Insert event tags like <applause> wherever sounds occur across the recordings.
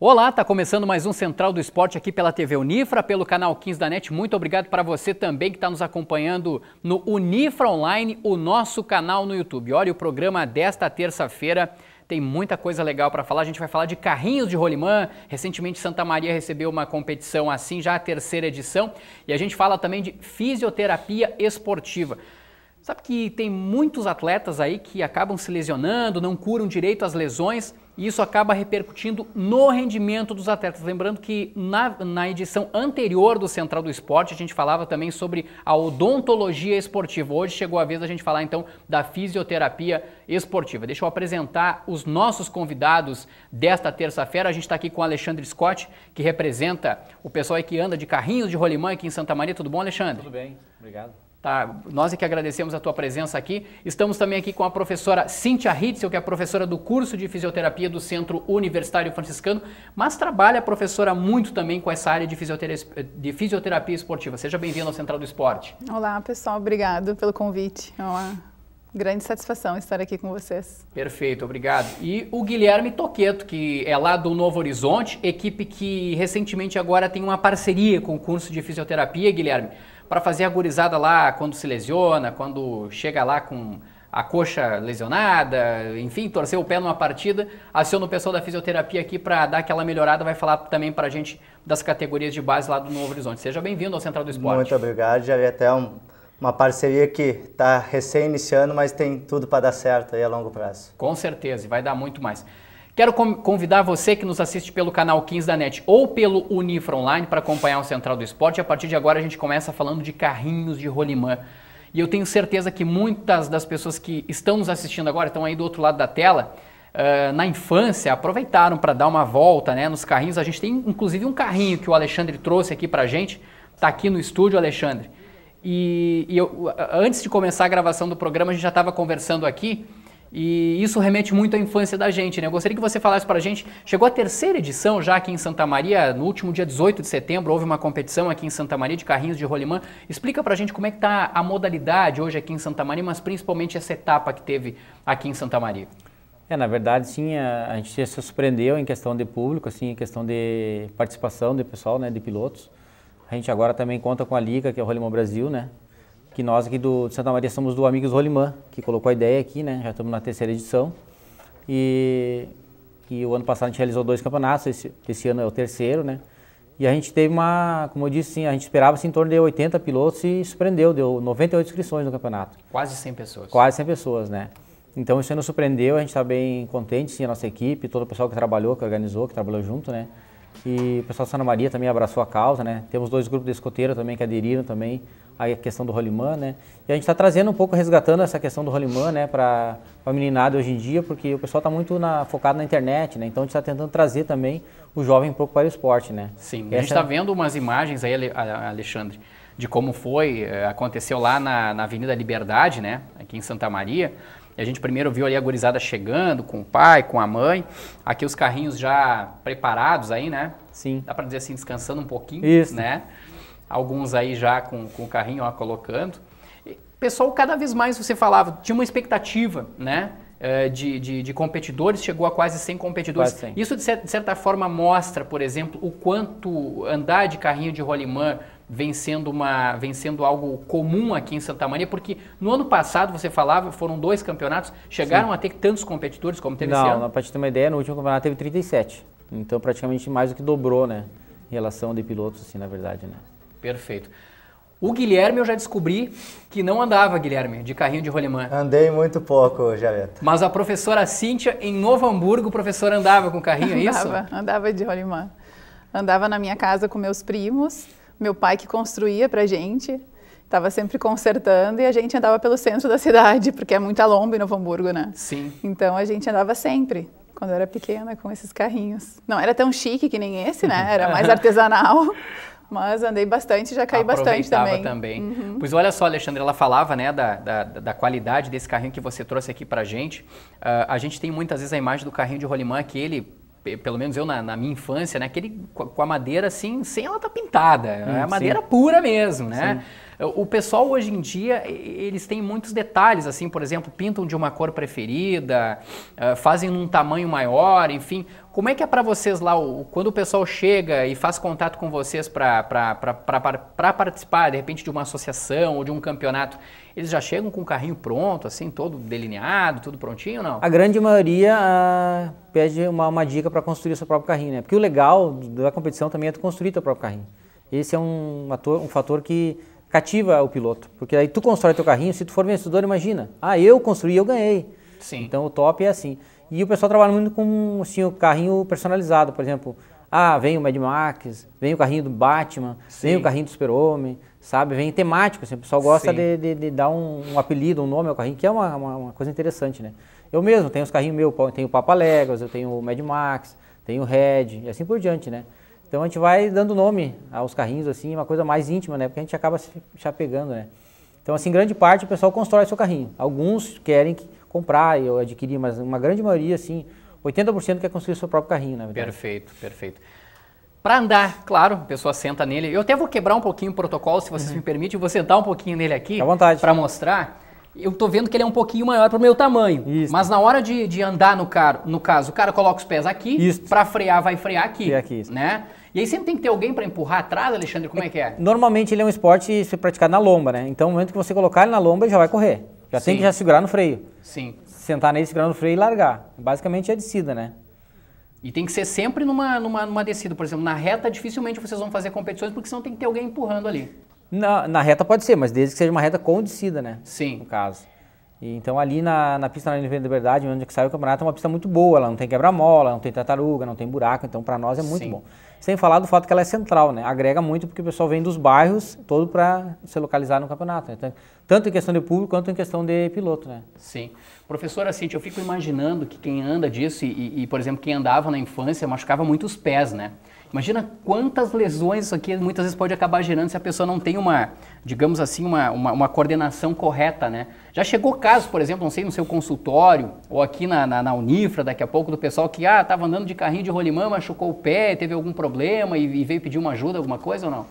Olá, tá começando mais um Central do Esporte aqui pela TV Unifra, pelo canal 15 da NET. Muito obrigado para você também que está nos acompanhando no Unifra Online, o nosso canal no YouTube. Olha, o programa desta terça-feira tem muita coisa legal para falar. A gente vai falar de carrinhos de rolimã. Recentemente, Santa Maria recebeu uma competição assim, já a terceira edição. E a gente fala também de fisioterapia esportiva. Sabe que tem muitos atletas aí que acabam se lesionando, não curam direito as lesões e isso acaba repercutindo no rendimento dos atletas. Lembrando que na, na edição anterior do Central do Esporte a gente falava também sobre a odontologia esportiva. Hoje chegou a vez da gente falar então da fisioterapia esportiva. Deixa eu apresentar os nossos convidados desta terça-feira. A gente está aqui com o Alexandre Scott, que representa o pessoal que anda de carrinhos de rolimã aqui em Santa Maria. Tudo bom, Alexandre? Tudo bem, obrigado. Tá? Nós é que agradecemos a tua presença aqui. Estamos também aqui com a professora Cíntia Ritzel, que é professora do curso de fisioterapia do Centro Universitário Franciscano, mas trabalha, professora, muito também com essa área de fisioterapia, de fisioterapia esportiva. Seja bem-vinda ao Central do Esporte. Olá, pessoal. Obrigado pelo convite. É uma grande satisfação estar aqui com vocês. Perfeito, obrigado. E o Guilherme Toqueto, que é lá do Novo Horizonte, equipe que recentemente agora tem uma parceria com o curso de fisioterapia, Guilherme para fazer a gurizada lá quando se lesiona, quando chega lá com a coxa lesionada, enfim, torcer o pé numa partida, aciona o pessoal da fisioterapia aqui para dar aquela melhorada, vai falar também para a gente das categorias de base lá do Novo Horizonte. Seja bem-vindo ao Central do Esporte. Muito obrigado, já vi até um, uma parceria que está recém-iniciando, mas tem tudo para dar certo aí a longo prazo. Com certeza, e vai dar muito mais. Quero convidar você que nos assiste pelo canal 15 da NET ou pelo Unifra Online para acompanhar o Central do Esporte. A partir de agora a gente começa falando de carrinhos de rolimã. E eu tenho certeza que muitas das pessoas que estão nos assistindo agora, estão aí do outro lado da tela, uh, na infância, aproveitaram para dar uma volta né, nos carrinhos. A gente tem inclusive um carrinho que o Alexandre trouxe aqui para a gente. Está aqui no estúdio, Alexandre. E, e eu, antes de começar a gravação do programa, a gente já estava conversando aqui e isso remete muito à infância da gente, né? Eu gostaria que você falasse para a gente. Chegou a terceira edição já aqui em Santa Maria, no último dia 18 de setembro, houve uma competição aqui em Santa Maria de carrinhos de rolimã. Explica para a gente como é que tá a modalidade hoje aqui em Santa Maria, mas principalmente essa etapa que teve aqui em Santa Maria. É, na verdade, sim, a, a gente se surpreendeu em questão de público, assim, em questão de participação de pessoal, né, de pilotos. A gente agora também conta com a Liga, que é o Rolimã Brasil, né? que nós aqui do Santa Maria somos do Amigos Rolimã, que colocou a ideia aqui, né? Já estamos na terceira edição. E, e o ano passado a gente realizou dois campeonatos, esse, esse ano é o terceiro, né? E a gente teve uma, como eu disse, sim, a gente esperava assim, em torno de 80 pilotos e surpreendeu, deu 98 inscrições no campeonato. Quase 100 pessoas. Quase 100 pessoas, né? Então isso nos surpreendeu, a gente está bem contente, sim, a nossa equipe, todo o pessoal que trabalhou, que organizou, que trabalhou junto, né? E o pessoal de Santa Maria também abraçou a causa, né? Temos dois grupos de escoteiros também que aderiram também a questão do Rolimã, né? E a gente está trazendo um pouco, resgatando essa questão do Rolimã, né, para a meninada hoje em dia, porque o pessoal está muito na, focado na internet, né? Então a gente está tentando trazer também o jovem um pouco para o esporte, né? Sim, essa... a gente está vendo umas imagens aí, Alexandre, de como foi, é, aconteceu lá na, na Avenida Liberdade, né, aqui em Santa Maria. E a gente primeiro viu ali a gurizada chegando com o pai, com a mãe. Aqui os carrinhos já preparados aí, né? Sim. Dá para dizer assim, descansando um pouquinho, Isso. né? Isso alguns aí já com, com o carrinho ó, colocando. E, pessoal, cada vez mais você falava, tinha uma expectativa, né? Eh, de, de, de, competidores, chegou a quase 100 competidores. Quase 100. Isso, de, de, certa forma, mostra, por exemplo, o quanto andar de carrinho de rolimã vem sendo, uma, vem sendo algo comum aqui em Santa Maria, porque no ano passado, você falava, foram dois campeonatos, chegaram Sim. a ter tantos competidores como teve Não, esse ano? Para te ter uma ideia, no último campeonato teve 37. Então, praticamente mais do que dobrou, né? Em relação de pilotos, assim, na verdade, né? Perfeito. O Guilherme eu já descobri que não andava, Guilherme, de carrinho de rolemã. Andei muito pouco, Javeto. Mas a professora Cíntia, em Novo Hamburgo, o professor andava com carrinho, é isso? Andava, andava de rolemã. Andava na minha casa com meus primos, meu pai que construía pra gente, estava sempre consertando e a gente andava pelo centro da cidade, porque é muita lomba em Novo Hamburgo, né? Sim. Então a gente andava sempre quando era pequena com esses carrinhos. Não era tão chique que nem esse, né? Era mais artesanal. <laughs> mas andei bastante, já caí bastante também. também. Uhum. Pois olha só, Alexandre, ela falava né, da, da, da qualidade desse carrinho que você trouxe aqui para gente. Uh, a gente tem muitas vezes a imagem do carrinho de rolimã que ele pelo menos eu na, na, minha infância, né? Aquele com a madeira assim, sem ela tá pintada, é hum, é madeira pura mesmo, né? Sim. O pessoal hoje em dia, eles têm muitos detalhes, assim, por exemplo, pintam de uma cor preferida, ah, fazem num tamanho maior, enfim. Como é que é para vocês lá, quando o pessoal chega e faz contato com vocês para participar, de repente, de uma associação ou de um campeonato, eles já chegam com o carrinho pronto, assim, todo delineado, tudo prontinho ou não? A grande maioria ah, pede uma, uma dica para construir o seu próprio carrinho, né? Porque o legal da competição também é tu construir teu próprio carrinho. Esse é um, ator, um fator que cativa o piloto, porque aí tu constrói teu carrinho, se tu for vencedor, imagina, ah, eu construí, eu ganhei. Sim. Então o top é assim. E o pessoal trabalha muito com assim, o carrinho personalizado, por exemplo. Ah, vem o Mad Max, vem o carrinho do Batman, Sim. vem o carrinho do Super-Homem, sabe? Vem temático, assim, o pessoal gosta de, de, de, dar um, um, apelido, um nome ao carrinho, que é uma, uma, uma coisa interessante, né? Eu mesmo tenho os carrinhos meus, tenho o Papa Legos, eu tenho o Mad Max, tenho o Red, e assim por diante, né? Então a gente vai dando nome aos carrinhos, assim, uma coisa mais íntima, né? Porque a gente acaba se chapegando, né? Então, assim, grande parte o pessoal constrói seu carrinho. Alguns querem que, comprar ou adquirir, mas uma grande maioria, assim, 80% quer construir o seu próprio carrinho, na verdade. Perfeito, perfeito. Para andar, claro, a pessoa senta nele. Eu até vou quebrar um pouquinho o protocolo, se vocês uhum. me permitem, vou sentar um pouquinho nele aqui. À vontade. Para mostrar. Eu tô vendo que ele é um pouquinho maior para o meu tamanho. Isso. Mas na hora de, de andar no carro, no caso, o cara coloca os pés aqui, para frear vai frear aqui, aqui né? E aí sempre tem que ter alguém para empurrar atrás, Alexandre, como é, é, que é? Normalmente ele é um esporte se praticar na lomba, né? Então, no momento que você colocar ele na lomba, ele já vai correr. Já Sim. tem que já segurar no freio. Sim. Sentar nele, segurar no freio e largar. Basicamente é descida, né? E tem que ser sempre numa, numa, numa descida. Por exemplo, na reta dificilmente vocês vão fazer competições porque senão tem que ter alguém empurrando ali. Na, na reta pode ser, mas desde que seja uma reta com descida, né? Sim. No caso. E, então ali na, na pista na Liberdade, onde é que sai o campeonato, é uma pista muito boa. Ela não tem quebra-mola, não tem tartaruga, não tem buraco. Então para nós é muito Sim. bom. Sem falar do fato que ela é central, né? Agrega muito porque o pessoal vem dos bairros todo para se localizar no campeonato. Né? Tanto em questão de público quanto em questão de piloto, né? Sim. Professora Cintia, eu fico imaginando que quem anda disso, e, e, por exemplo, quem andava na infância, machucava muito os pés, né? Imagina quantas lesões isso aqui muitas vezes pode acabar gerando se a pessoa não tem uma, digamos assim, uma, uma, uma coordenação correta, né? Já chegou caso, por exemplo, não sei, no seu consultório ou aqui na, na, na Unifra, daqui a pouco, do pessoal que, ah, estava andando de carrinho de rolimã, machucou o pé, teve algum problema e, e veio pedir uma ajuda, alguma coisa ou não?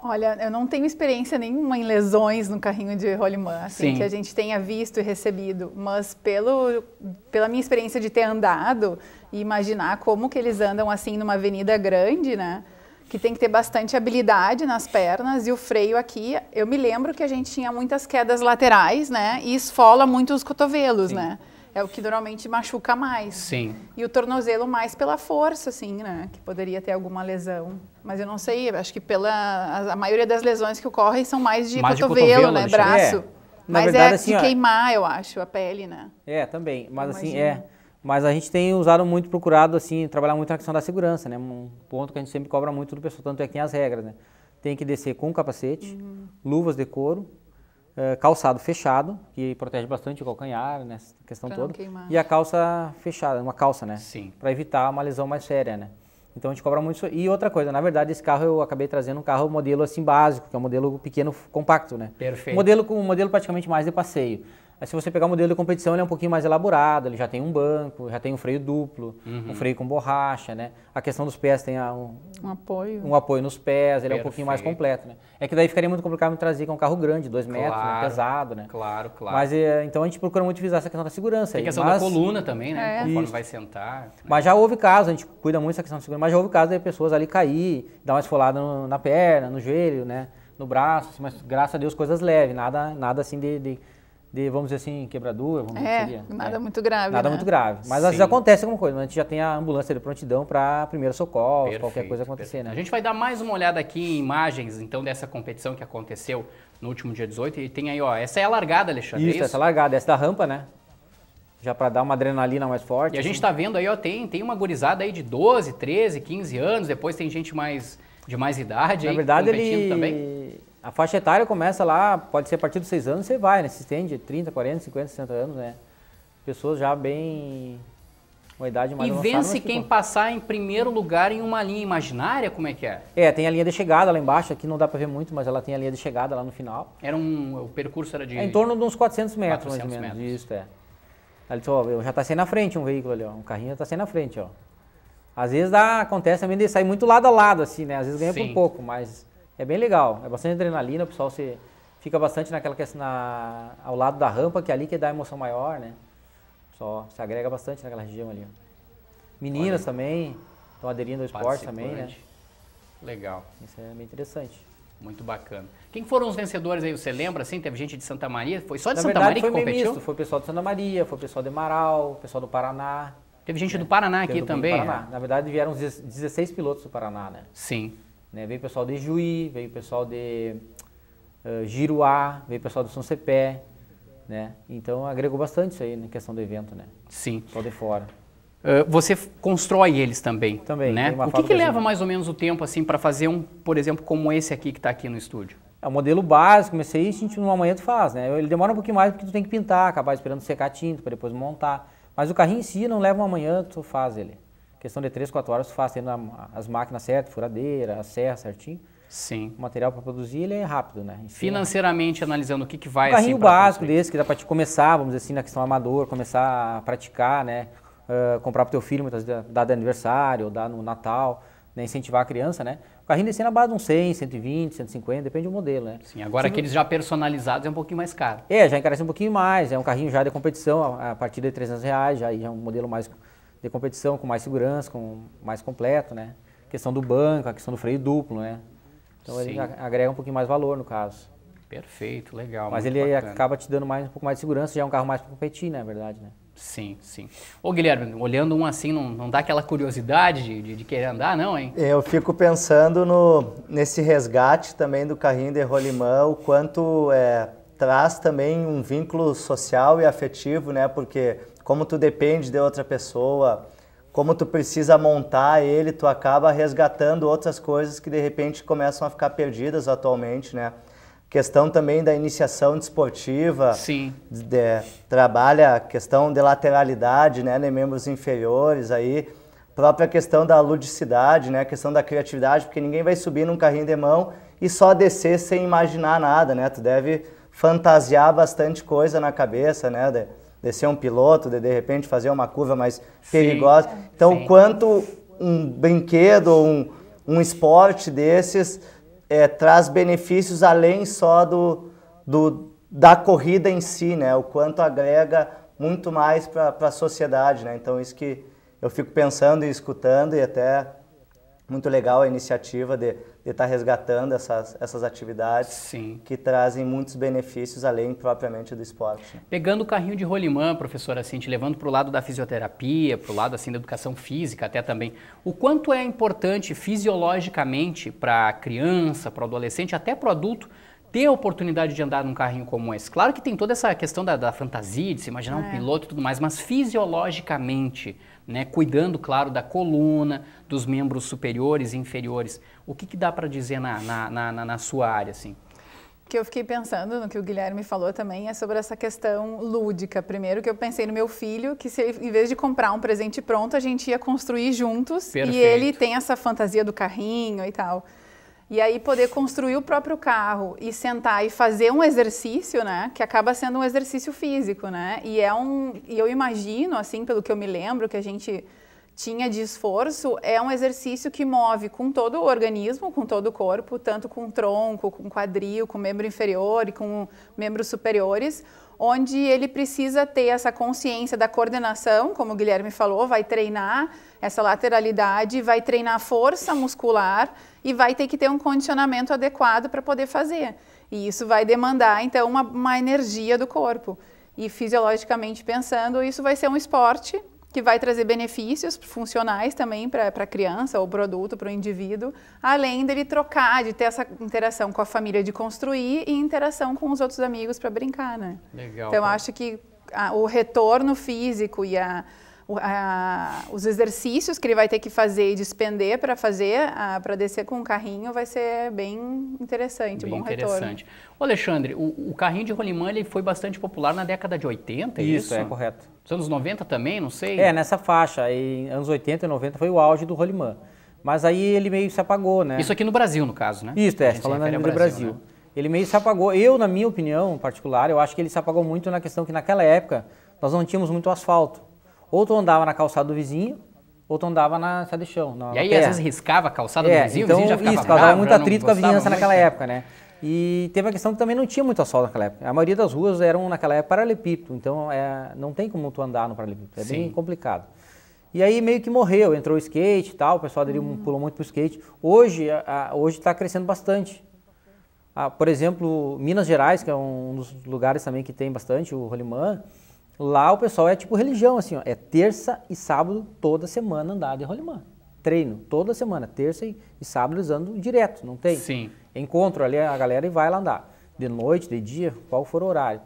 Olha, eu não tenho experiência nenhuma em lesões no carrinho de rolimã, assim, que a gente tenha visto e recebido, mas pelo, pela minha experiência de ter andado e imaginar como que eles andam assim numa avenida grande, né? Que tem que ter bastante habilidade nas pernas e o freio aqui. Eu me lembro que a gente tinha muitas quedas laterais, né? E esfola muito os cotovelos, Sim. né? é o que normalmente machuca mais. Sim. E o tornozelo mais pela força, assim, né? Que poderia ter alguma lesão. Mas eu não sei, acho que pela a maioria das lesões que ocorrem são mais de, mais cotovelo, de cotovelo, né? É. Braço. É. mas verdade, é assim, de ó, queimar, eu acho, a pele, né? É, também. Mas assim, é. Mas a gente tem usado muito, procurado, assim, trabalhar muito na questão da segurança, né? Um ponto que a gente sempre cobra muito do pessoal, tanto é que tem as regras, né? Tem que descer com capacete, uhum. luvas de couro, é, calçado fechado, que protege bastante o calcanhar, né, essa questão pra toda. E a calça fechada, uma calça, né? Sim. Para evitar uma lesão mais séria, né? Então a gente cobra muito isso. E outra coisa, na verdade, esse carro eu acabei trazendo um carro modelo assim básico, que é um modelo pequeno compacto, né? Perfeito. modelo com modelo praticamente mais de passeio se você pegar o modelo de competição, ele é um pouquinho mais elaborado, ele já tem um banco, já tem um freio duplo, uhum. um freio com borracha, né? A questão dos pés tem um, um, apoio. Um apoio nos pés, ele Perfeito. é um pouquinho mais completo, né? É que daí ficaria muito complicado me trazer, que é um carro grande, dois claro, metros, né? pesado, né? Claro, claro. Mas é, então a gente procura muito visar essa questão da segurança. Tem aí, questão mas... da coluna também, né? É. Conforme Isso. vai sentar. Né? Mas já houve casos, a gente cuida muito dessa questão da segurança, mas já houve casos de pessoas ali cair, dar uma esfolada no, na perna, no joelho, né? No braço, assim, mas graças a Deus coisas leves, nada, nada assim de, de de, vamos dizer assim, quebradura, vamos é, dizer, nada é. muito grave. Nada né? muito grave. Mas Sim. às vezes acontece alguma coisa, mas a gente já tem a ambulância de prontidão para primeiro socorro, perfeito, qualquer coisa acontecer, perfeito. né? A gente vai dar mais uma olhada aqui em imagens, então, dessa competição que aconteceu no último dia 18. E tem aí, ó, essa é a largada, Alexandre. Isso, é isso? essa largada, essa da rampa, né? Já para dar uma adrenalina mais forte. E a gente está assim. vendo aí, ó, tem, tem uma gurizada aí de 12, 13, 15 anos, depois tem gente mais de mais idade. Na aí, verdade, ele... também a faixa etária começa lá, pode ser a partir dos 6 anos, você vai, né? Se estende 30, 40, 50, 60 anos, né? Pessoas já bem. Uma idade mais E avançada, vence tipo quem passar em primeiro lugar em uma linha imaginária? Como é que é? É, tem a linha de chegada lá embaixo, aqui não dá pra ver muito, mas ela tem a linha de chegada lá no final. Era um. O percurso era de. É em torno de uns 400 metros, 400 mais ou menos. Metros. Isso, é. Ali, ó, já tá saindo na frente um veículo ali, ó. Um carrinho já tá saindo na frente, ó. Às vezes dá, acontece também de sair muito lado a lado, assim, né? Às vezes ganha Sim. por pouco, mas é bem legal, é bastante adrenalina, o pessoal se fica bastante naquela que é na ao lado da rampa, que é ali que dá emoção maior, né? Só se agrega bastante naquela região ali. Meninas também estão aderindo ao esporte também, né? Legal. Isso é bem interessante. Muito bacana. Quem foram os vencedores aí? Você lembra, assim? Teve gente de Santa Maria? Foi só de Na Santa verdade, Maria que foi competiu? Misto. Foi o pessoal de Santa Maria, foi o pessoal de Marau, o pessoal do Paraná. Teve gente né? do Paraná Teve aqui do também? Paraná. É. Na verdade, vieram 16 pilotos do Paraná, né? Sim. Né? Veio pessoal de Juí, veio pessoal de uh, Giruá, veio pessoal do São Cepé, né? Então agregou bastante isso aí na questão do evento, né? Sim. Só de fora. Uh, você constrói eles também, também né? O que, que leva mais ou menos o tempo assim para fazer um, por exemplo, como esse aqui que está aqui no estúdio? É o um modelo básico, mas isso aí a gente numa manhã tu faz, né? Ele demora um pouquinho mais porque tu tem que pintar, acabar esperando secar tinta para depois montar. Mas o carrinho em si não leva uma manhã, tu faz ele questão de 3, 4 horas, faz tendo a, as máquinas certas, furadeira, a serra certinho. Sim. O material para produzir ele é rápido, né? Enfim, Financeiramente, analisando o que, que vai... Um carrinho assim, básico construir. desse, que dá para te começar, vamos dizer assim, na questão amador, começar a praticar, né? Uh, comprar para o teu filho, muitas vezes dá de aniversário, dá no Natal, né? incentivar a criança, né? O carrinho desse é na base de uns 100, 120, 150, depende do modelo, né? Sim, agora aqueles já personalizados é um pouquinho mais caro. É, já encarece um pouquinho mais, é um carrinho já de competição, a, a partir de 300 reais, já, já é um modelo mais de competição com mais segurança, com mais completo, né? A questão do banco, a questão do freio duplo, né? Então Sim. ele agrega um pouquinho mais valor no caso. Perfeito, legal. Mas ele bacana. acaba te dando mais um pouco mais de segurança, já é um carro mais para competir, na né, é verdade, né? Sim, sim. Ô Guilherme, olhando um assim, não, não dá aquela curiosidade de, de, querer andar, não, hein? É, eu fico pensando no, nesse resgate também do carrinho de rolimã, o quanto é, traz também um vínculo social e afetivo, né? Porque como tu depende de outra pessoa, como tu precisa montar ele, tu acaba resgatando outras coisas que de repente começam a ficar perdidas atualmente, né? Questão também da iniciação desportiva. Sim. De, trabalha a questão de lateralidade, né? De membros inferiores aí. Própria questão da ludicidade, né? questão da criatividade, porque ninguém vai subir num carrinho de mão e só descer sem imaginar nada, né? Tu deve fantasiar bastante coisa na cabeça, né? De, descer um piloto, de de repente fazer uma curva mais perigosa. então, sim. quanto um brinquedo, um, um esporte desses é, traz benefícios além só do, do, da corrida em si, né? O quanto agrega muito mais para a sociedade, né? Então, isso que eu fico pensando e escutando e até muito legal a iniciativa de de estar resgatando essas, essas atividades Sim. que trazem muitos benefícios além propriamente do esporte. Pegando o carrinho de rolimã, professora, assim, te levando para o lado da fisioterapia, para o lado assim, da educação física até também, o quanto é importante fisiologicamente para a criança, para o adolescente, até para o adulto, ter a oportunidade de andar num carrinho como esse. Claro que tem toda essa questão da, da fantasia, de se imaginar é. um piloto e tudo mais, mas fisiologicamente, né, cuidando, claro, da coluna, dos membros superiores e inferiores. O que, que dá para dizer na, na, na, na, sua área, assim? Que eu fiquei pensando no que o Guilherme falou também é sobre essa questão lúdica. Primeiro que eu pensei no meu filho, que se em vez de comprar um presente pronto, a gente ia construir juntos Perfeito. e ele tem essa fantasia do carrinho e tal. E aí poder construir o próprio carro e sentar e fazer um exercício, né? Que acaba sendo um exercício físico, né? E é um, e eu imagino, assim, pelo que eu me lembro, que a gente tinha de esforço, é um exercício que move com todo o organismo, com todo o corpo, tanto com tronco, com quadril, com membro inferior e com membros superiores, onde ele precisa ter essa consciência da coordenação, como o Guilherme falou, vai treinar essa lateralidade, vai treinar força muscular e vai ter que ter um condicionamento adequado para poder fazer. E isso vai demandar, então, uma, uma energia do corpo. E fisiologicamente pensando, isso vai ser um esporte que vai trazer benefícios funcionais também para a criança ou para o adulto, para o indivíduo, além dele trocar, de ter essa interação com a família, de construir e interação com os outros amigos para brincar, né? Legal. Então, acho que a, o retorno físico e a, a, os exercícios que ele vai ter que fazer e despender para fazer, para descer com o carrinho, vai ser bem interessante, bem bom interessante. retorno. Ô Alexandre, o, o, carrinho de rolimã ele foi bastante popular na década de 80, é isso? Isso, é correto. Nos anos 90 também, não sei? É, nessa faixa, em anos 80 e 90 foi o auge do rolimã. Mas aí ele meio se apagou, né? Isso aqui no Brasil, no caso, né? Isso, é, falando no Brasil. Brasil. Né? Ele meio se apagou. Eu, na minha opinião particular, eu acho que ele se apagou muito na questão que naquela época nós não tínhamos muito asfalto ou tu andava na calçada do vizinho, ou tu andava na estrada de chão. Na, e aí, terra. às vezes, riscava a calçada é, do vizinho, então, o vizinho já ficava isso, causava muito atrito com a vizinhança naquela época, né? E teve a questão que também não tinha muito asfalto naquela época. A maioria das ruas eram, naquela época, paralelepípedo, então é, não tem como tu andar no paralelepípedo, é Sim. bem complicado. E aí meio que morreu, entrou o skate e tal, o pessoal aderiu, hum. pulou muito pro skate. Hoje, a, a, hoje está crescendo bastante. A, ah, por exemplo, Minas Gerais, que é um dos lugares também que tem bastante, o Rolimã, Lá o pessoal é tipo religião, assim, ó, é terça e sábado toda semana andar de rolimã. Treino toda semana, terça e, e sábado usando direto, não tem? Sim. Encontro ali a galera e vai lá andar. De noite, de dia, qual for o horário.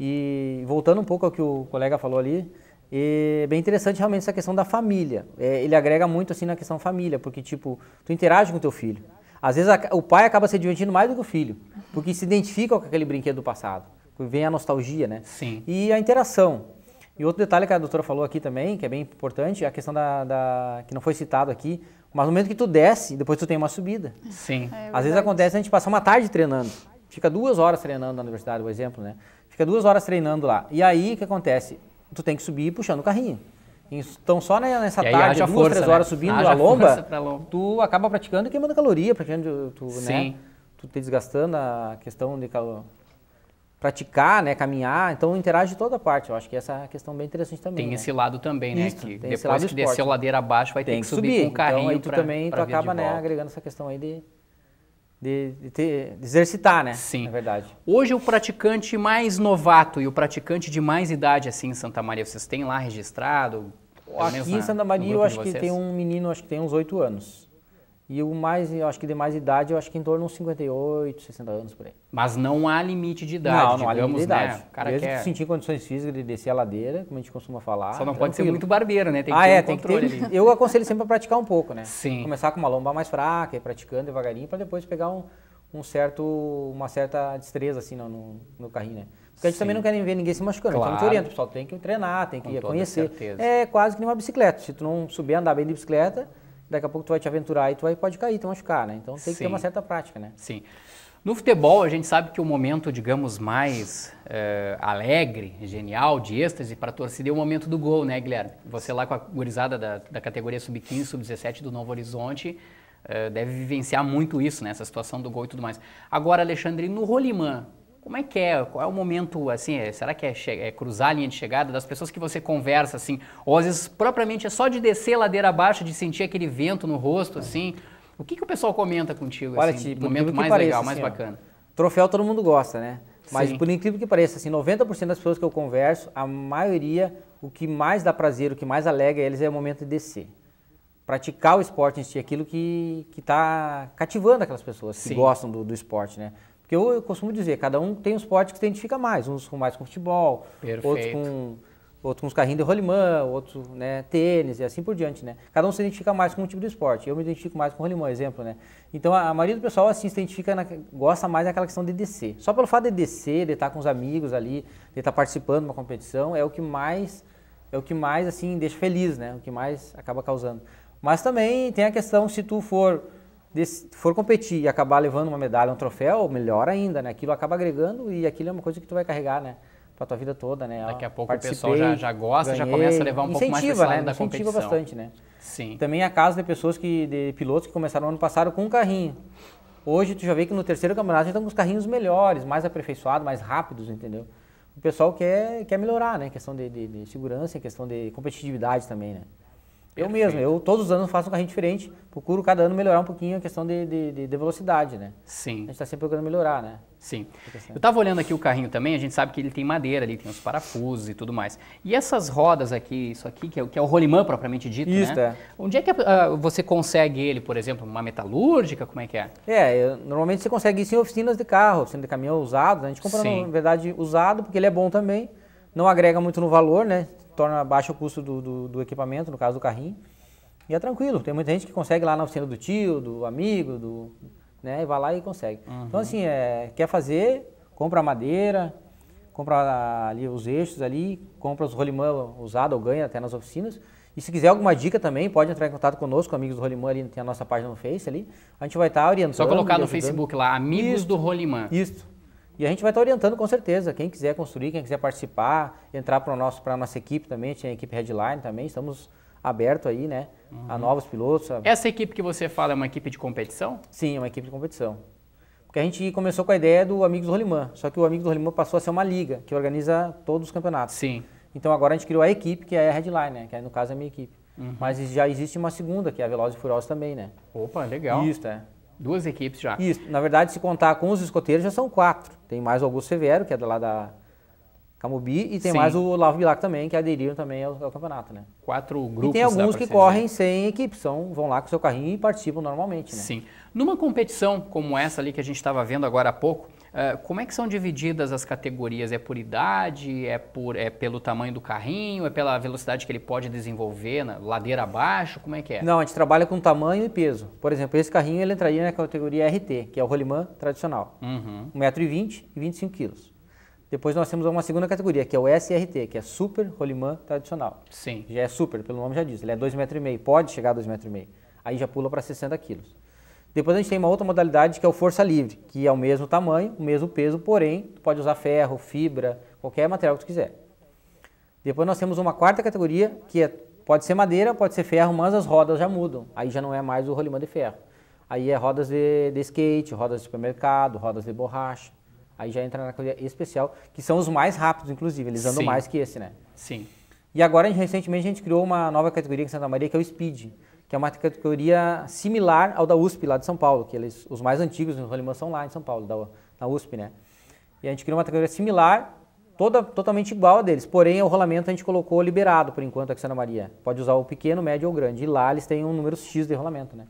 E voltando um pouco ao que o colega falou ali, é bem interessante realmente essa questão da família. É, ele agrega muito assim na questão família, porque tipo, tu interage com teu filho. Às vezes a, o pai acaba se divertindo mais do que o filho, porque se identifica com aquele brinquedo do passado vem a nostalgia, né? Sim. E a interação. E outro detalhe que a doutora falou aqui também, que é bem importante, é a questão da, da que não foi citado aqui, mas no momento que tu desce, depois tu tem uma subida. Sim. É Às vezes acontece a gente passar uma tarde treinando. Fica duas horas treinando na universidade, por exemplo, né? Fica duas horas treinando lá. E aí o que acontece? Tu tem que subir puxando o carrinho. Então só nessa tarde, duas, força, três né? horas né? subindo a lomba, lomba, tu acaba praticando e queimando caloria, praticando tu, né? Sim. né? Tu te desgastando a questão de calor praticar, né, caminhar, então interage toda parte. Eu acho que essa é a questão bem interessante também. Tem né? esse lado também, né, Isso, que depois que esporte. a ladeira abaixo vai tem ter que, subir, subir com um carrinho então, aí tu pra, também pra tu acaba, né, agregando essa questão aí de de, de, ter, de exercitar, né? Sim. Na é verdade. Hoje o praticante mais novato e o praticante de mais idade assim em Santa Maria, vocês têm lá registrado? Aqui na, em Santa Maria eu acho que tem um menino, acho que tem uns oito anos. E o mais, eu acho que de mais idade, eu acho que em torno de uns 58, 60 anos por aí. Mas não há limite de idade, não, não digamos, há limite de idade. Né? O cara quer... que sentir condições físicas de descer a ladeira, como a gente costuma falar. Só não tranquilo. pode ser muito barbeiro, né? Tem que ah, ter é, um tem que ter... Eu aconselho sempre a praticar um pouco, né? Sim. Começar com uma lomba mais fraca, ir praticando devagarinho, para depois pegar um, um certo, uma certa destreza, assim, no, no, no carrinho, né? Porque a gente Sim. também não quer ver ninguém se machucando. Claro. Então, te orienta, pessoal, tem que treinar, tem que conhecer. É quase que nem uma bicicleta. Se tu não subir andar bem de bicicleta daqui a pouco tu vai te aventurar e tu aí pode cair, te machucar, né? Então tem que ter uma certa prática, né? Sim. No futebol, a gente sabe que o momento, digamos, mais é, alegre, genial, de êxtase para a torcida é o momento do gol, né, Guilherme? Você lá com a gurizada da, da categoria sub-15, sub-17 do Novo Horizonte, é, deve vivenciar muito isso, né? Essa situação do gol e tudo mais. Agora, Alexandre, no Rolimã, como é que é? Qual é o momento, assim, é, será que é, é, cruzar a linha de chegada das pessoas que você conversa, assim? Ou às vezes, propriamente, é só de descer ladeira abaixo, de sentir aquele vento no rosto, assim? O que, que o pessoal comenta contigo, Olha, assim, tipo, momento mais pareça, legal, mais assim, bacana? Ó, troféu todo mundo gosta, né? Mas Sim. por incrível que pareça, assim, 90% das pessoas que eu converso, a maioria, o que mais dá prazer, o que mais alega eles é o momento de descer. Praticar o esporte em si, aquilo que está cativando aquelas pessoas Sim. que gostam do, do esporte, né? Porque eu, eu costumo dizer, cada um tem um esporte que se identifica mais. Uns com mais com futebol, Perfeito. outros com outros com os carrinhos de rolimã, outros, né, tênis e assim por diante, né? Cada um se identifica mais com um tipo de esporte. Eu me identifico mais com rolimã, exemplo, né? Então a, a maioria do pessoal assim se identifica, na, gosta mais daquela questão de descer. Só pelo fato de descer, de estar com os amigos ali, de estar participando de uma competição, é o que mais é o que mais assim deixa feliz, né? O que mais acaba causando. Mas também tem a questão se tu for for competir e acabar levando uma medalha, um troféu, melhor ainda, né? Aquilo acaba agregando e aquilo é uma coisa que tu vai carregar, né? Pra tua vida toda, né? Daqui a pouco o pessoal já, já gosta, ganhei, já começa a levar um pouco mais esse né? da competição. Incentiva bastante, né? Sim. Também a casa de pessoas que, de pilotos que começaram ano passado com um carrinho. Hoje tu já vê que no terceiro campeonato já estão com os carrinhos melhores, mais aperfeiçoados, mais rápidos, entendeu? O pessoal quer, quer melhorar, né? Em questão de, de, de segurança, em questão de competitividade também, né? Eu Perfeito. mesmo, eu todos os anos faço um carrinho diferente, procuro cada ano melhorar um pouquinho a questão de, de, de velocidade, né? Sim. A gente está sempre procurando melhorar, né? Sim. Eu estava olhando aqui o carrinho também, a gente sabe que ele tem madeira ali, tem os parafusos e tudo mais. E essas rodas aqui, isso aqui, que é, que é o rolimã propriamente dito, né? isso, né? É. Onde é que uh, você consegue ele, por exemplo, uma metalúrgica, como é que é? É, eu, normalmente você consegue isso em oficinas de carro, oficina de caminhão usado, né? a gente compra, na verdade, usado, porque ele é bom também, não agrega muito no valor, né? torna baixo o custo do, do, do, equipamento, no caso do carrinho, e é tranquilo. Tem muita gente que consegue lá na oficina do tio, do amigo, do, né, e vai lá e consegue. Então, uhum. Então, assim, é, quer fazer, compra madeira, compra ali os eixos ali, compra os rolimã usado ou ganha até nas oficinas. E se quiser alguma dica também, pode entrar em contato conosco, amigos do Rolimã ali, tem a nossa página no Face ali. A gente vai estar tá orientando. Só colocar no Facebook lá, amigos isso, do Rolimã. Isso. E a gente vai estar orientando com certeza. Quem quiser construir, quem quiser participar, entrar para a nossa equipe também, a equipe Headline também, estamos aberto aí, né? Uhum. A novos pilotos. A... Essa equipe que você fala é uma equipe de competição? Sim, é uma equipe de competição. Porque a gente começou com a ideia do Amigos do Rolimã, só que o Amigos do Rolimã passou a ser uma liga que organiza todos os campeonatos. Sim. Então agora a gente criou a equipe, que é a Headline, né? Que é, no caso é a minha equipe. Uhum. Mas já existe uma segunda, que é a Velozes e Furiosa também, né? Opa, legal. Isso, é. Duas equipes já. Isso, na verdade, se contar com os escoteiros, já são quatro. Tem mais o Augusto Severo, que é lá da Camubi, e tem Sim. mais o Olavo Bilac também, que aderiram também ao, ao, campeonato, né? Quatro grupos. E tem alguns que correm dizer. sem equipe, são, vão lá com o seu carrinho e participam normalmente, né? Sim. Numa competição como essa ali que a gente estava vendo agora há pouco, eh, como é que são divididas as categorias? É por idade? É, por, é pelo tamanho do carrinho? É pela velocidade que ele pode desenvolver? Na, ladeira abaixo? Como é que é? Não, a gente trabalha com tamanho e peso. Por exemplo, esse carrinho ele entraria na categoria RT, que é o rolimã tradicional. Uhum. 1,20m e 25kg. Depois nós temos uma segunda categoria, que é o SRT, que é Super Rolimã Tradicional. Sim. Já é super, pelo nome já diz. Ele é 2,5m, pode chegar a 2,5m. Aí já pula para 60 quilos. Depois a gente tem uma outra modalidade que é o força livre, que é o mesmo tamanho, o mesmo peso, porém, tu pode usar ferro, fibra, qualquer material que tu quiser. Depois nós temos uma quarta categoria, que é, pode ser madeira, pode ser ferro, mas as rodas já mudam. Aí já não é mais o rolimão de ferro. Aí é rodas de, de skate, rodas de supermercado, rodas de borracha. Aí já entra na categoria especial, que são os mais rápidos, inclusive. Eles andam Sim. mais que esse, né? Sim. E agora, recentemente, a gente criou uma nova categoria em Santa Maria, que é o speed que é uma categoria similar ao da USP lá de São Paulo, que eles, os mais antigos no rolimã são lá em São Paulo, da, USP, né? E a gente criou uma categoria similar, toda totalmente igual a deles, porém o rolamento a gente colocou liberado por enquanto aqui em Santa Maria. Pode usar o pequeno, médio ou grande. E lá eles têm um número X de rolamento, né?